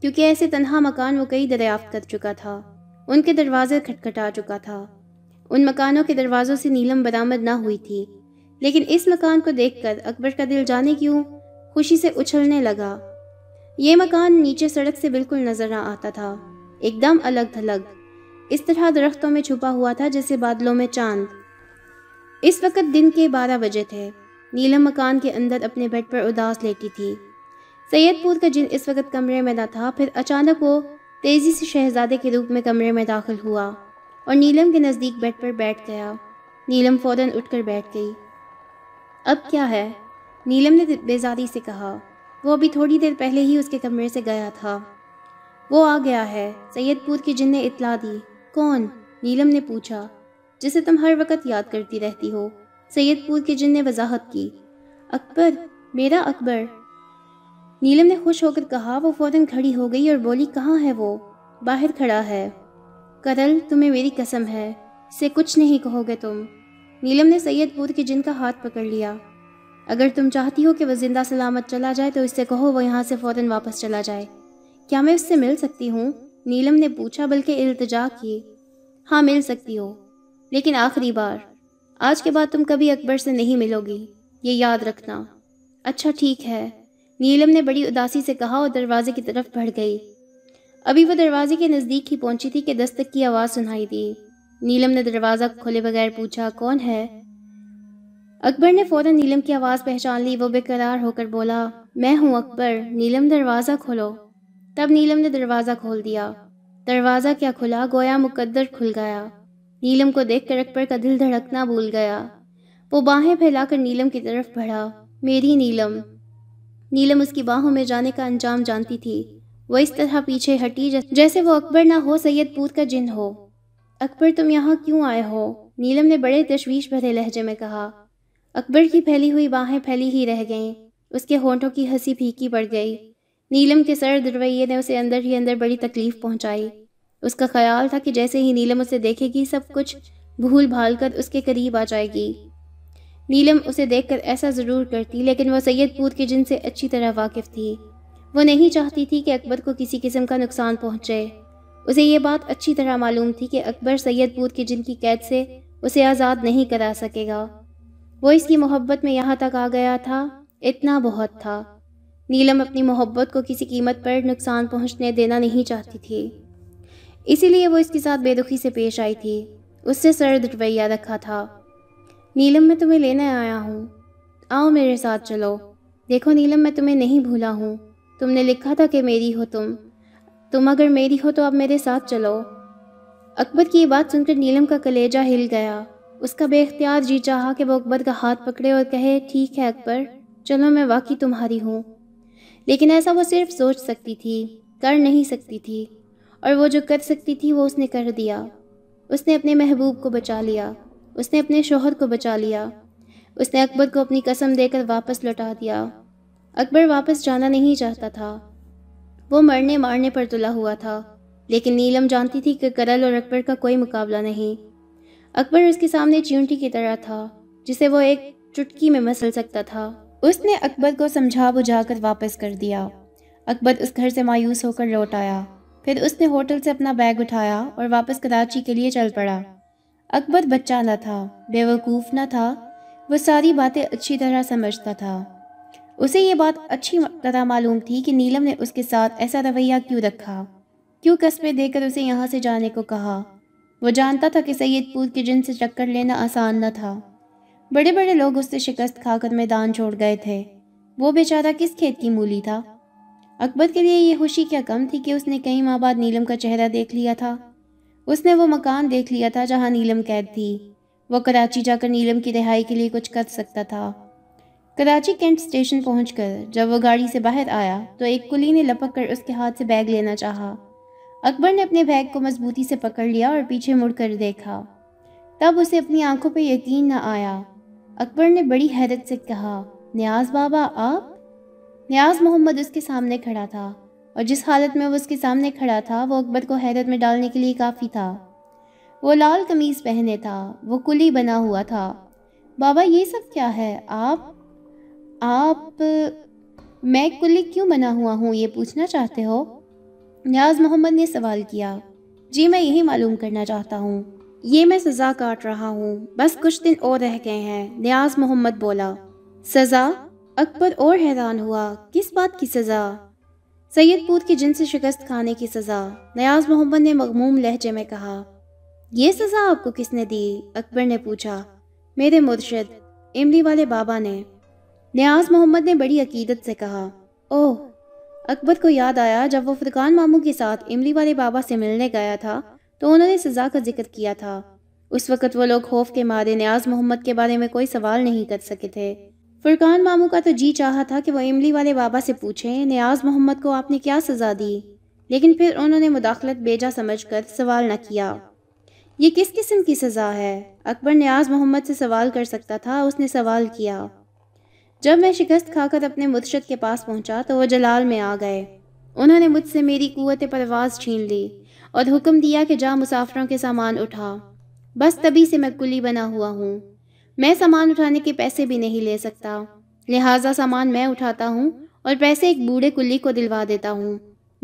क्योंकि ऐसे तनहा मकान वो कई दरियाफ्त कर चुका था उनके दरवाजे खटखटा चुका था उन मकानों के दरवाज़ों से नीलम बरामद ना हुई थी लेकिन इस मकान को देखकर अकबर का दिल जाने क्यों खुशी से उछलने लगा ये मकान नीचे सड़क से बिल्कुल नज़र ना आता था एकदम अलग थलग इस तरह दरख्तों में छुपा हुआ था जैसे बादलों में चांद इस वक्त दिन के बारह बजे थे नीलम मकान के अंदर अपने बेड पर उदास लेटी थी सैयदपुर का जिन इस वक्त कमरे में ना था फिर अचानक वो तेज़ी से शहजादे के रूप में कमरे में दाखिल हुआ और नीलम के नज़दीक बेड पर बैठ गया नीलम फ़ौरन उठकर बैठ गई अब क्या है नीलम ने बेजारी से कहा वो अभी थोड़ी देर पहले ही उसके कमरे से गया था वो आ गया है सैयदपुर की जिन ने इतला दी कौन नीलम ने पूछा जिसे तुम हर वक्त याद करती रहती हो सैदपुर के जिन ने वजाहत की अकबर मेरा अकबर नीलम ने खुश होकर कहा वो फौरन खड़ी हो गई और बोली कहाँ है वो बाहर खड़ा है करल तुम्हें मेरी कसम है से कुछ नहीं कहोगे तुम नीलम ने सैदपुर के जिन का हाथ पकड़ लिया अगर तुम चाहती हो कि वह जिंदा सलामत चला जाए तो इससे कहो वह यहाँ से फ़ौरन वापस चला जाए क्या मैं उससे मिल सकती हूँ नीलम ने पूछा बल्कि इल्तजा की हाँ मिल सकती हो लेकिन आखिरी बार आज के बाद तुम कभी अकबर से नहीं मिलोगी ये याद रखना अच्छा ठीक है नीलम ने बड़ी उदासी से कहा और दरवाजे की तरफ बढ़ गई अभी वो दरवाजे के नज़दीक ही पहुंची थी कि दस्तक की आवाज़ सुनाई दी नीलम ने दरवाज़ा खोले बगैर पूछा कौन है अकबर ने फ़ौरन नीलम की आवाज़ पहचान ली वो बेकरार होकर बोला मैं हूँ अकबर नीलम दरवाज़ा खोलो तब नीलम ने दरवाज़ा खोल दिया दरवाज़ा क्या खुला गोया मुकद्दर खुल गया नीलम को देखकर अकबर का दिल धड़कना भूल गया वो बाहें फैलाकर नीलम की तरफ बढ़ा मेरी नीलम नीलम उसकी बाहों में जाने का अंजाम जानती थी वह इस तरह पीछे हटी जैसे वो अकबर ना हो सैयदपूत का जिन हो अकबर तुम यहाँ क्यों आए हो नीलम ने बड़े तशवीश भरे लहजे में कहा अकबर की फैली हुई बाहें फैली ही रह गईं उसके होंठों की हंसी फीकी पड़ गई नीलम के सर्द रवैये ने उसे अंदर ही अंदर बड़ी तकलीफ पहुंचाई उसका ख्याल था कि जैसे ही नीलम उसे देखेगी सब कुछ भूल भाल कर उसके करीब आ जाएगी नीलम उसे देखकर ऐसा ज़रूर करती लेकिन वह सैयदपुर के जिन से अच्छी तरह वाकिफ़ थी वो नहीं चाहती थी कि अकबर को किसी किस्म का नुकसान पहुँचे उसे ये बात अच्छी तरह मालूम थी कि अकबर सैयदपुर के जिन की कैद से उसे आज़ाद नहीं करा सकेगा वो इसकी मोहब्बत में यहाँ तक आ गया था इतना बहुत था नीलम अपनी मोहब्बत को किसी कीमत पर नुकसान पहुँचने देना नहीं चाहती थी इसीलिए वो इसके साथ बेदुखी से पेश आई थी उससे सर्द रवैया रखा था नीलम मैं तुम्हें लेने आया हूँ आओ मेरे साथ चलो देखो नीलम मैं तुम्हें नहीं भूला हूँ तुमने लिखा था कि मेरी हो तुम तुम अगर मेरी हो तो आप मेरे साथ चलो अकबर की ये बात सुनकर नीलम का कलेजा हिल गया उसका बेख्तियार जी चाहा कि वो अकबर का हाथ पकड़े और कहे ठीक है अकबर चलो मैं वाकई तुम्हारी हूँ लेकिन ऐसा वो सिर्फ सोच सकती थी कर नहीं सकती थी और वो जो कर सकती थी वो उसने कर दिया उसने अपने महबूब को बचा लिया उसने अपने शोहर को बचा लिया उसने अकबर को अपनी कसम देकर वापस लौटा दिया अकबर वापस जाना नहीं चाहता था वो मरने मारने पर तुला हुआ था लेकिन नीलम जानती थी कि करल और अकबर का कोई मुकाबला नहीं अकबर उसके सामने चींटी की तरह था जिसे वो एक चुटकी में मसल सकता था उसने अकबर को समझा बुझा कर वापस कर दिया अकबर उस घर से मायूस होकर लौट आया फिर उसने होटल से अपना बैग उठाया और वापस कराची के लिए चल पड़ा अकबर बच्चा न था बेवकूफ़ न था वह सारी बातें अच्छी तरह समझता था उसे ये बात अच्छी तरह मालूम थी कि नीलम ने उसके साथ ऐसा रवैया क्यों रखा क्यों कस्बे देकर उसे यहाँ से जाने को कहा वो जानता था कि सैदपुर के जिन से चक्कर लेना आसान न था बड़े बड़े लोग उससे शिकस्त खाकर मैदान छोड़ गए थे वो बेचारा किस खेत की मूली था अकबर के लिए ये खुशी क्या कम थी कि उसने कई माह बाद नीलम का चेहरा देख लिया था उसने वो मकान देख लिया था जहाँ नीलम कैद थी वो कराची जाकर नीलम की रिहाई के लिए कुछ कर सकता था कराची कैंट स्टेशन कर जब वो गाड़ी से बाहर आया तो एक कुली ने लपक कर उसके हाथ से बैग लेना चाहा। अकबर ने अपने बैग को मजबूती से पकड़ लिया और पीछे मुड़कर देखा तब उसे अपनी आंखों पर यकीन न आया अकबर ने बड़ी हैरत से कहा न्याज बाबा आप न्याज मोहम्मद उसके सामने खड़ा था और जिस हालत में वो उसके सामने खड़ा था वो अकबर को हैरत में डालने के लिए काफ़ी था वो लाल कमीज़ पहने था वो कुली बना हुआ था बाबा ये सब क्या है आप आप मैं कुली क्यों बना हुआ हूँ ये पूछना चाहते हो न्याज मोहम्मद ने सवाल किया जी मैं यही मालूम करना चाहता हूँ ये मैं सज़ा काट रहा हूँ बस कुछ दिन और रह गए हैं न्याज मोहम्मद बोला सज़ा अकबर और हैरान हुआ किस बात की सज़ा सैदपुर की जिनसे शिकस्त खाने की सज़ा नयाज मोहम्मद ने मगमूम लहजे में कहा यह सज़ा आपको किसने दी अकबर ने पूछा मेरे मुर्शद इमली वाले बाबा ने नयाज मोहम्मद ने बड़ी अकीदत से कहा ओह अकबर को याद आया जब वो फुरकान मामू के साथ इमली वाले बाबा से मिलने गया था तो उन्होंने सज़ा का जिक्र किया था उस वक़्त वो लोग खौफ के मारे नयाज मोहम्मद के बारे में कोई सवाल नहीं कर सके थे फुरकान मामू का तो जी चाहा था कि वो इमली वाले बाबा से पूछें नियाज मोहम्मद को आपने क्या सज़ा दी लेकिन फिर उन्होंने मुदाखलत बेजा समझ कर सवाल न किया ये किस किस्म की सज़ा है अकबर नियाज मोहम्मद से सवाल कर सकता था उसने सवाल किया जब मैं शिकस्त खाकर अपने मुर्शद के पास पहुंचा तो वह जलाल में आ गए उन्होंने मुझसे मेरी कुत परवाज़ छीन ली और हुक्म दिया कि जा मुसाफरों के सामान उठा बस तभी से मैं कुली बना हुआ हूँ मैं सामान उठाने के पैसे भी नहीं ले सकता लिहाजा सामान मैं उठाता हूँ और पैसे एक बूढ़े कुल्ली को दिलवा देता हूँ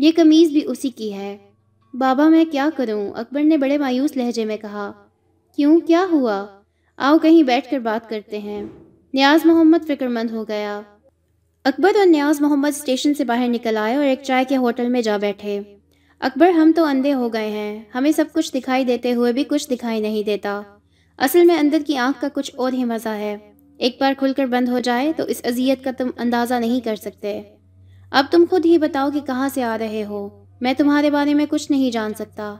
ये कमीज़ भी उसी की है बाबा मैं क्या करूँ अकबर ने बड़े मायूस लहजे में कहा क्यों क्या हुआ आओ कहीं बैठ कर बात करते हैं न्याज मोहम्मद फिक्रमंद हो गया अकबर और न्याज मोहम्मद स्टेशन से बाहर निकल आए और एक चाय के होटल में जा बैठे अकबर हम तो अंधे हो गए हैं हमें सब कुछ दिखाई देते हुए भी कुछ दिखाई नहीं देता असल में अंदर की आंख का कुछ और ही मज़ा है एक बार खुलकर बंद हो जाए तो इस अजियत का तुम अंदाज़ा नहीं कर सकते अब तुम खुद ही बताओ कि कहाँ से आ रहे हो मैं तुम्हारे बारे में कुछ नहीं जान सकता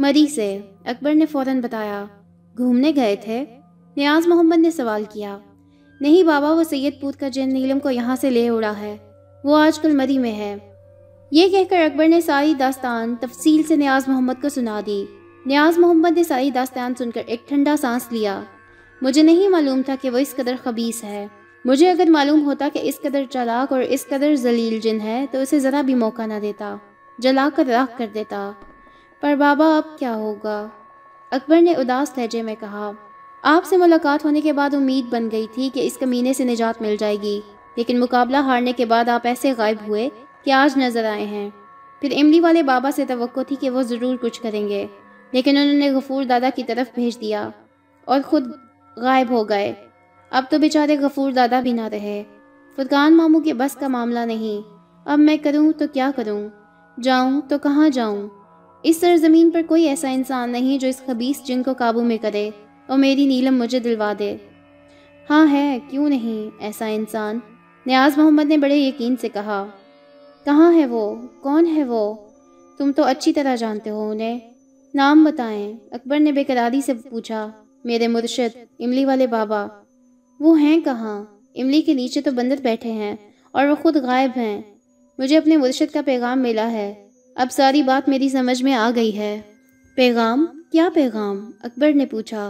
मरी से अकबर ने फ़ौरन बताया घूमने गए थे नियाज मोहम्मद ने सवाल किया नहीं बाबा वो सैयदपुर का जैन नीलम को यहाँ से ले उड़ा है वो आजकल मरी में है ये कहकर अकबर ने सारी दास्तान तफसील से नियाज मोहम्मद को सुना दी न्याज मोहम्मद ने सारी दास्तान सुनकर एक ठंडा सांस लिया मुझे नहीं मालूम था कि वो इस कदर खबीस है मुझे अगर मालूम होता कि इस कदर चलाक और इस कदर जलील जिन है तो उसे ज़रा भी मौका ना देता जला कर राख कर देता पर बाबा अब क्या होगा अकबर ने उदास लहजे में कहा आपसे मुलाकात होने के बाद उम्मीद बन गई थी कि इस कमीने से निजात मिल जाएगी लेकिन मुकाबला हारने के बाद आप ऐसे गायब हुए कि आज नज़र आए हैं फिर इमली वाले बाबा से तो थी कि वो ज़रूर कुछ करेंगे लेकिन उन्होंने गफूर दादा की तरफ भेज दिया और खुद गायब हो गए अब तो बेचारे गफूर दादा भी ना रहे फुरकान मामू के बस का मामला नहीं अब मैं करूं तो क्या करूं जाऊं तो कहाँ जाऊं इस सरजमीन पर कोई ऐसा इंसान नहीं जो इस खबीस जिन को काबू में करे और मेरी नीलम मुझे दिलवा दे हाँ है क्यों नहीं ऐसा इंसान न्याज मोहम्मद ने बड़े यकीन से कहा कहाँ है वो कौन है वो तुम तो अच्छी तरह जानते हो उन्हें नाम बताएं अकबर ने बेकरारी से पूछा मेरे मुर्शद इमली वाले बाबा वो हैं कहाँ इमली के नीचे तो बंदर बैठे हैं और वो खुद गायब हैं मुझे अपने मुर्शद का पैगाम मिला है अब सारी बात मेरी समझ में आ गई है पैगाम क्या पैगाम अकबर ने पूछा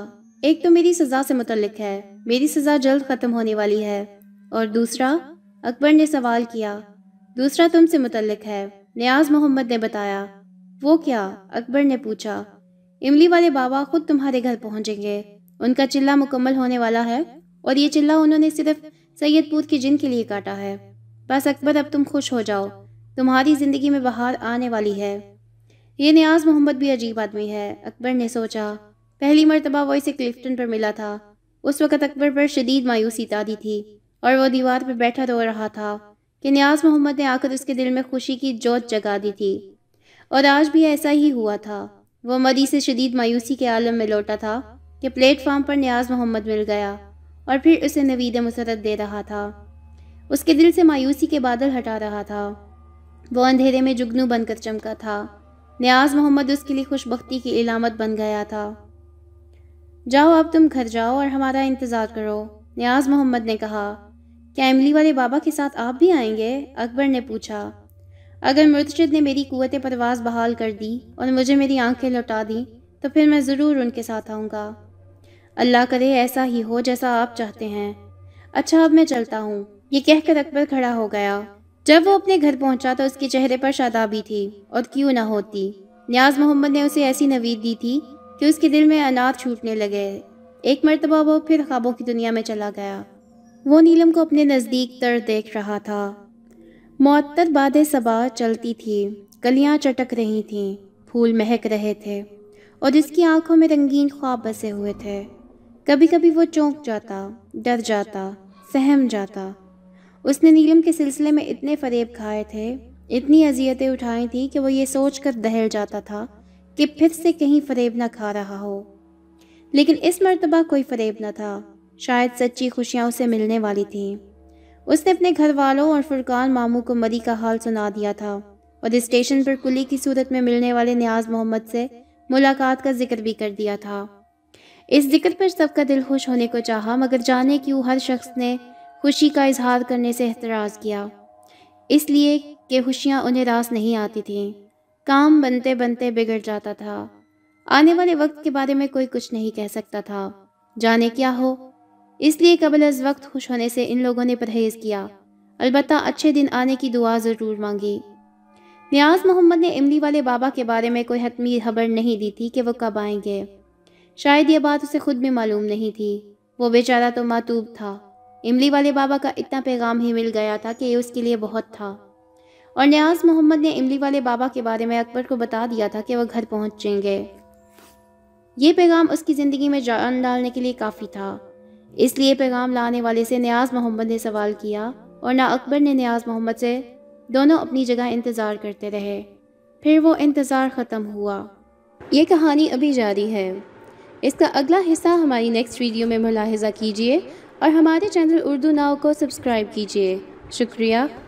एक तो मेरी सज़ा से मुतलक है मेरी सज़ा जल्द ख़त्म होने वाली है और दूसरा अकबर ने सवाल किया दूसरा तुमसे मुतलक है नियाज मोहम्मद ने बताया वो क्या अकबर ने पूछा इमली वाले बाबा खुद तुम्हारे घर पहुंचेंगे उनका चिल्ला मुकम्मल होने वाला है और ये चिल्ला उन्होंने सिर्फ सैयदपुर की जिन के लिए काटा है बस अकबर अब तुम खुश हो जाओ तुम्हारी ज़िंदगी में बहार आने वाली है ये न्याज मोहम्मद भी अजीब आदमी है अकबर ने सोचा पहली मरतबा वो इसे क्लिफ्टन पर मिला था उस वक़्त अकबर पर शदीद मायूसी तादी थी और वह दीवार पर बैठा रो रहा था कि न्याज मोहम्मद ने आकर उसके दिल में खुशी की जोत जगा दी थी और आज भी ऐसा ही हुआ था वह मरी से शदीद मायूसी के आलम में लौटा था कि प्लेटफार्म पर न्याज मोहम्मद मिल गया और फिर उसे नवीद मुसरत दे रहा था उसके दिल से मायूसी के बादल हटा रहा था वो अंधेरे में जुगनू बनकर चमका था न्याज मोहम्मद उसके लिए खुशबख्ती की इलामत बन गया था जाओ अब तुम घर जाओ और हमारा इंतज़ार करो न्याज मोहम्मद ने कहा क्या इमली वाले बाबा के साथ आप भी आएंगे अकबर ने पूछा अगर मुर्तशद ने मेरी कुत परवास बहाल कर दी और मुझे मेरी आंखें लौटा दी तो फिर मैं ज़रूर उनके साथ आऊँगा अल्लाह करे ऐसा ही हो जैसा आप चाहते हैं अच्छा अब मैं चलता हूँ ये कहकर अकबर खड़ा हो गया जब वो अपने घर पहुँचा तो उसके चेहरे पर शादाबी थी और क्यों ना होती न्याज मोहम्मद ने उसे ऐसी नवीद दी थी कि उसके दिल में अनाथ छूटने लगे एक मरतबा वो फिर ख्वाबों की दुनिया में चला गया वो नीलम को अपने नज़दीक तर देख रहा था मअतर बाद सबा चलती थी गलियाँ चटक रही थीं फूल महक रहे थे और इसकी आंखों में रंगीन ख्वाब बसे हुए थे कभी कभी वो चौंक जाता डर जाता सहम जाता उसने नीलम के सिलसिले में इतने फरेब खाए थे इतनी अजियतें उठाई थी कि वो ये सोच कर दहल जाता था कि फिर से कहीं फरेब ना खा रहा हो लेकिन इस मरतबा कोई फरेब ना था शायद सच्ची खुशियाँ उसे मिलने वाली थीं उसने अपने घर वालों और फुरकान मामू को मरी का हाल सुना दिया था और स्टेशन पर कुली की सूरत में मिलने वाले न्याज मोहम्मद से मुलाकात का जिक्र भी कर दिया था इस जिक्र पर सबका दिल खुश होने को चाहा मगर जाने क्यों हर शख्स ने खुशी का इजहार करने से एतराज़ किया इसलिए कि खुशियाँ उन्हें रास नहीं आती थीं काम बनते बनते बिगड़ जाता था आने वाले वक्त के बारे में कोई कुछ नहीं कह सकता था जाने क्या हो इसलिए कबल अज वक्त खुश होने से इन लोगों ने परहेज़ किया अलबत् अच्छे दिन आने की दुआ ज़रूर मांगी न्याज मोहम्मद ने इमली वाले बाबा के बारे में कोई हतमी खबर नहीं दी थी कि वो कब आएंगे शायद ये बात उसे खुद भी मालूम नहीं थी वो बेचारा तो मातूब था इमली वाले बाबा का इतना पैगाम ही मिल गया था कि ये उसके लिए बहुत था और न्याज मोहम्मद ने इमली वाले बाबा के बारे में अकबर को बता दिया था कि वह घर पहुँचेंगे ये पैगाम उसकी ज़िंदगी में जान डालने के लिए काफ़ी था इसलिए पैगाम लाने वाले से न्याज मोहम्मद ने सवाल किया और ना अकबर ने न्याज मोहम्मद से दोनों अपनी जगह इंतज़ार करते रहे फिर वो इंतज़ार ख़त्म हुआ ये कहानी अभी जारी है इसका अगला हिस्सा हमारी नेक्स्ट वीडियो में मुलाहजा कीजिए और हमारे चैनल उर्दू नाव को सब्सक्राइब कीजिए शुक्रिया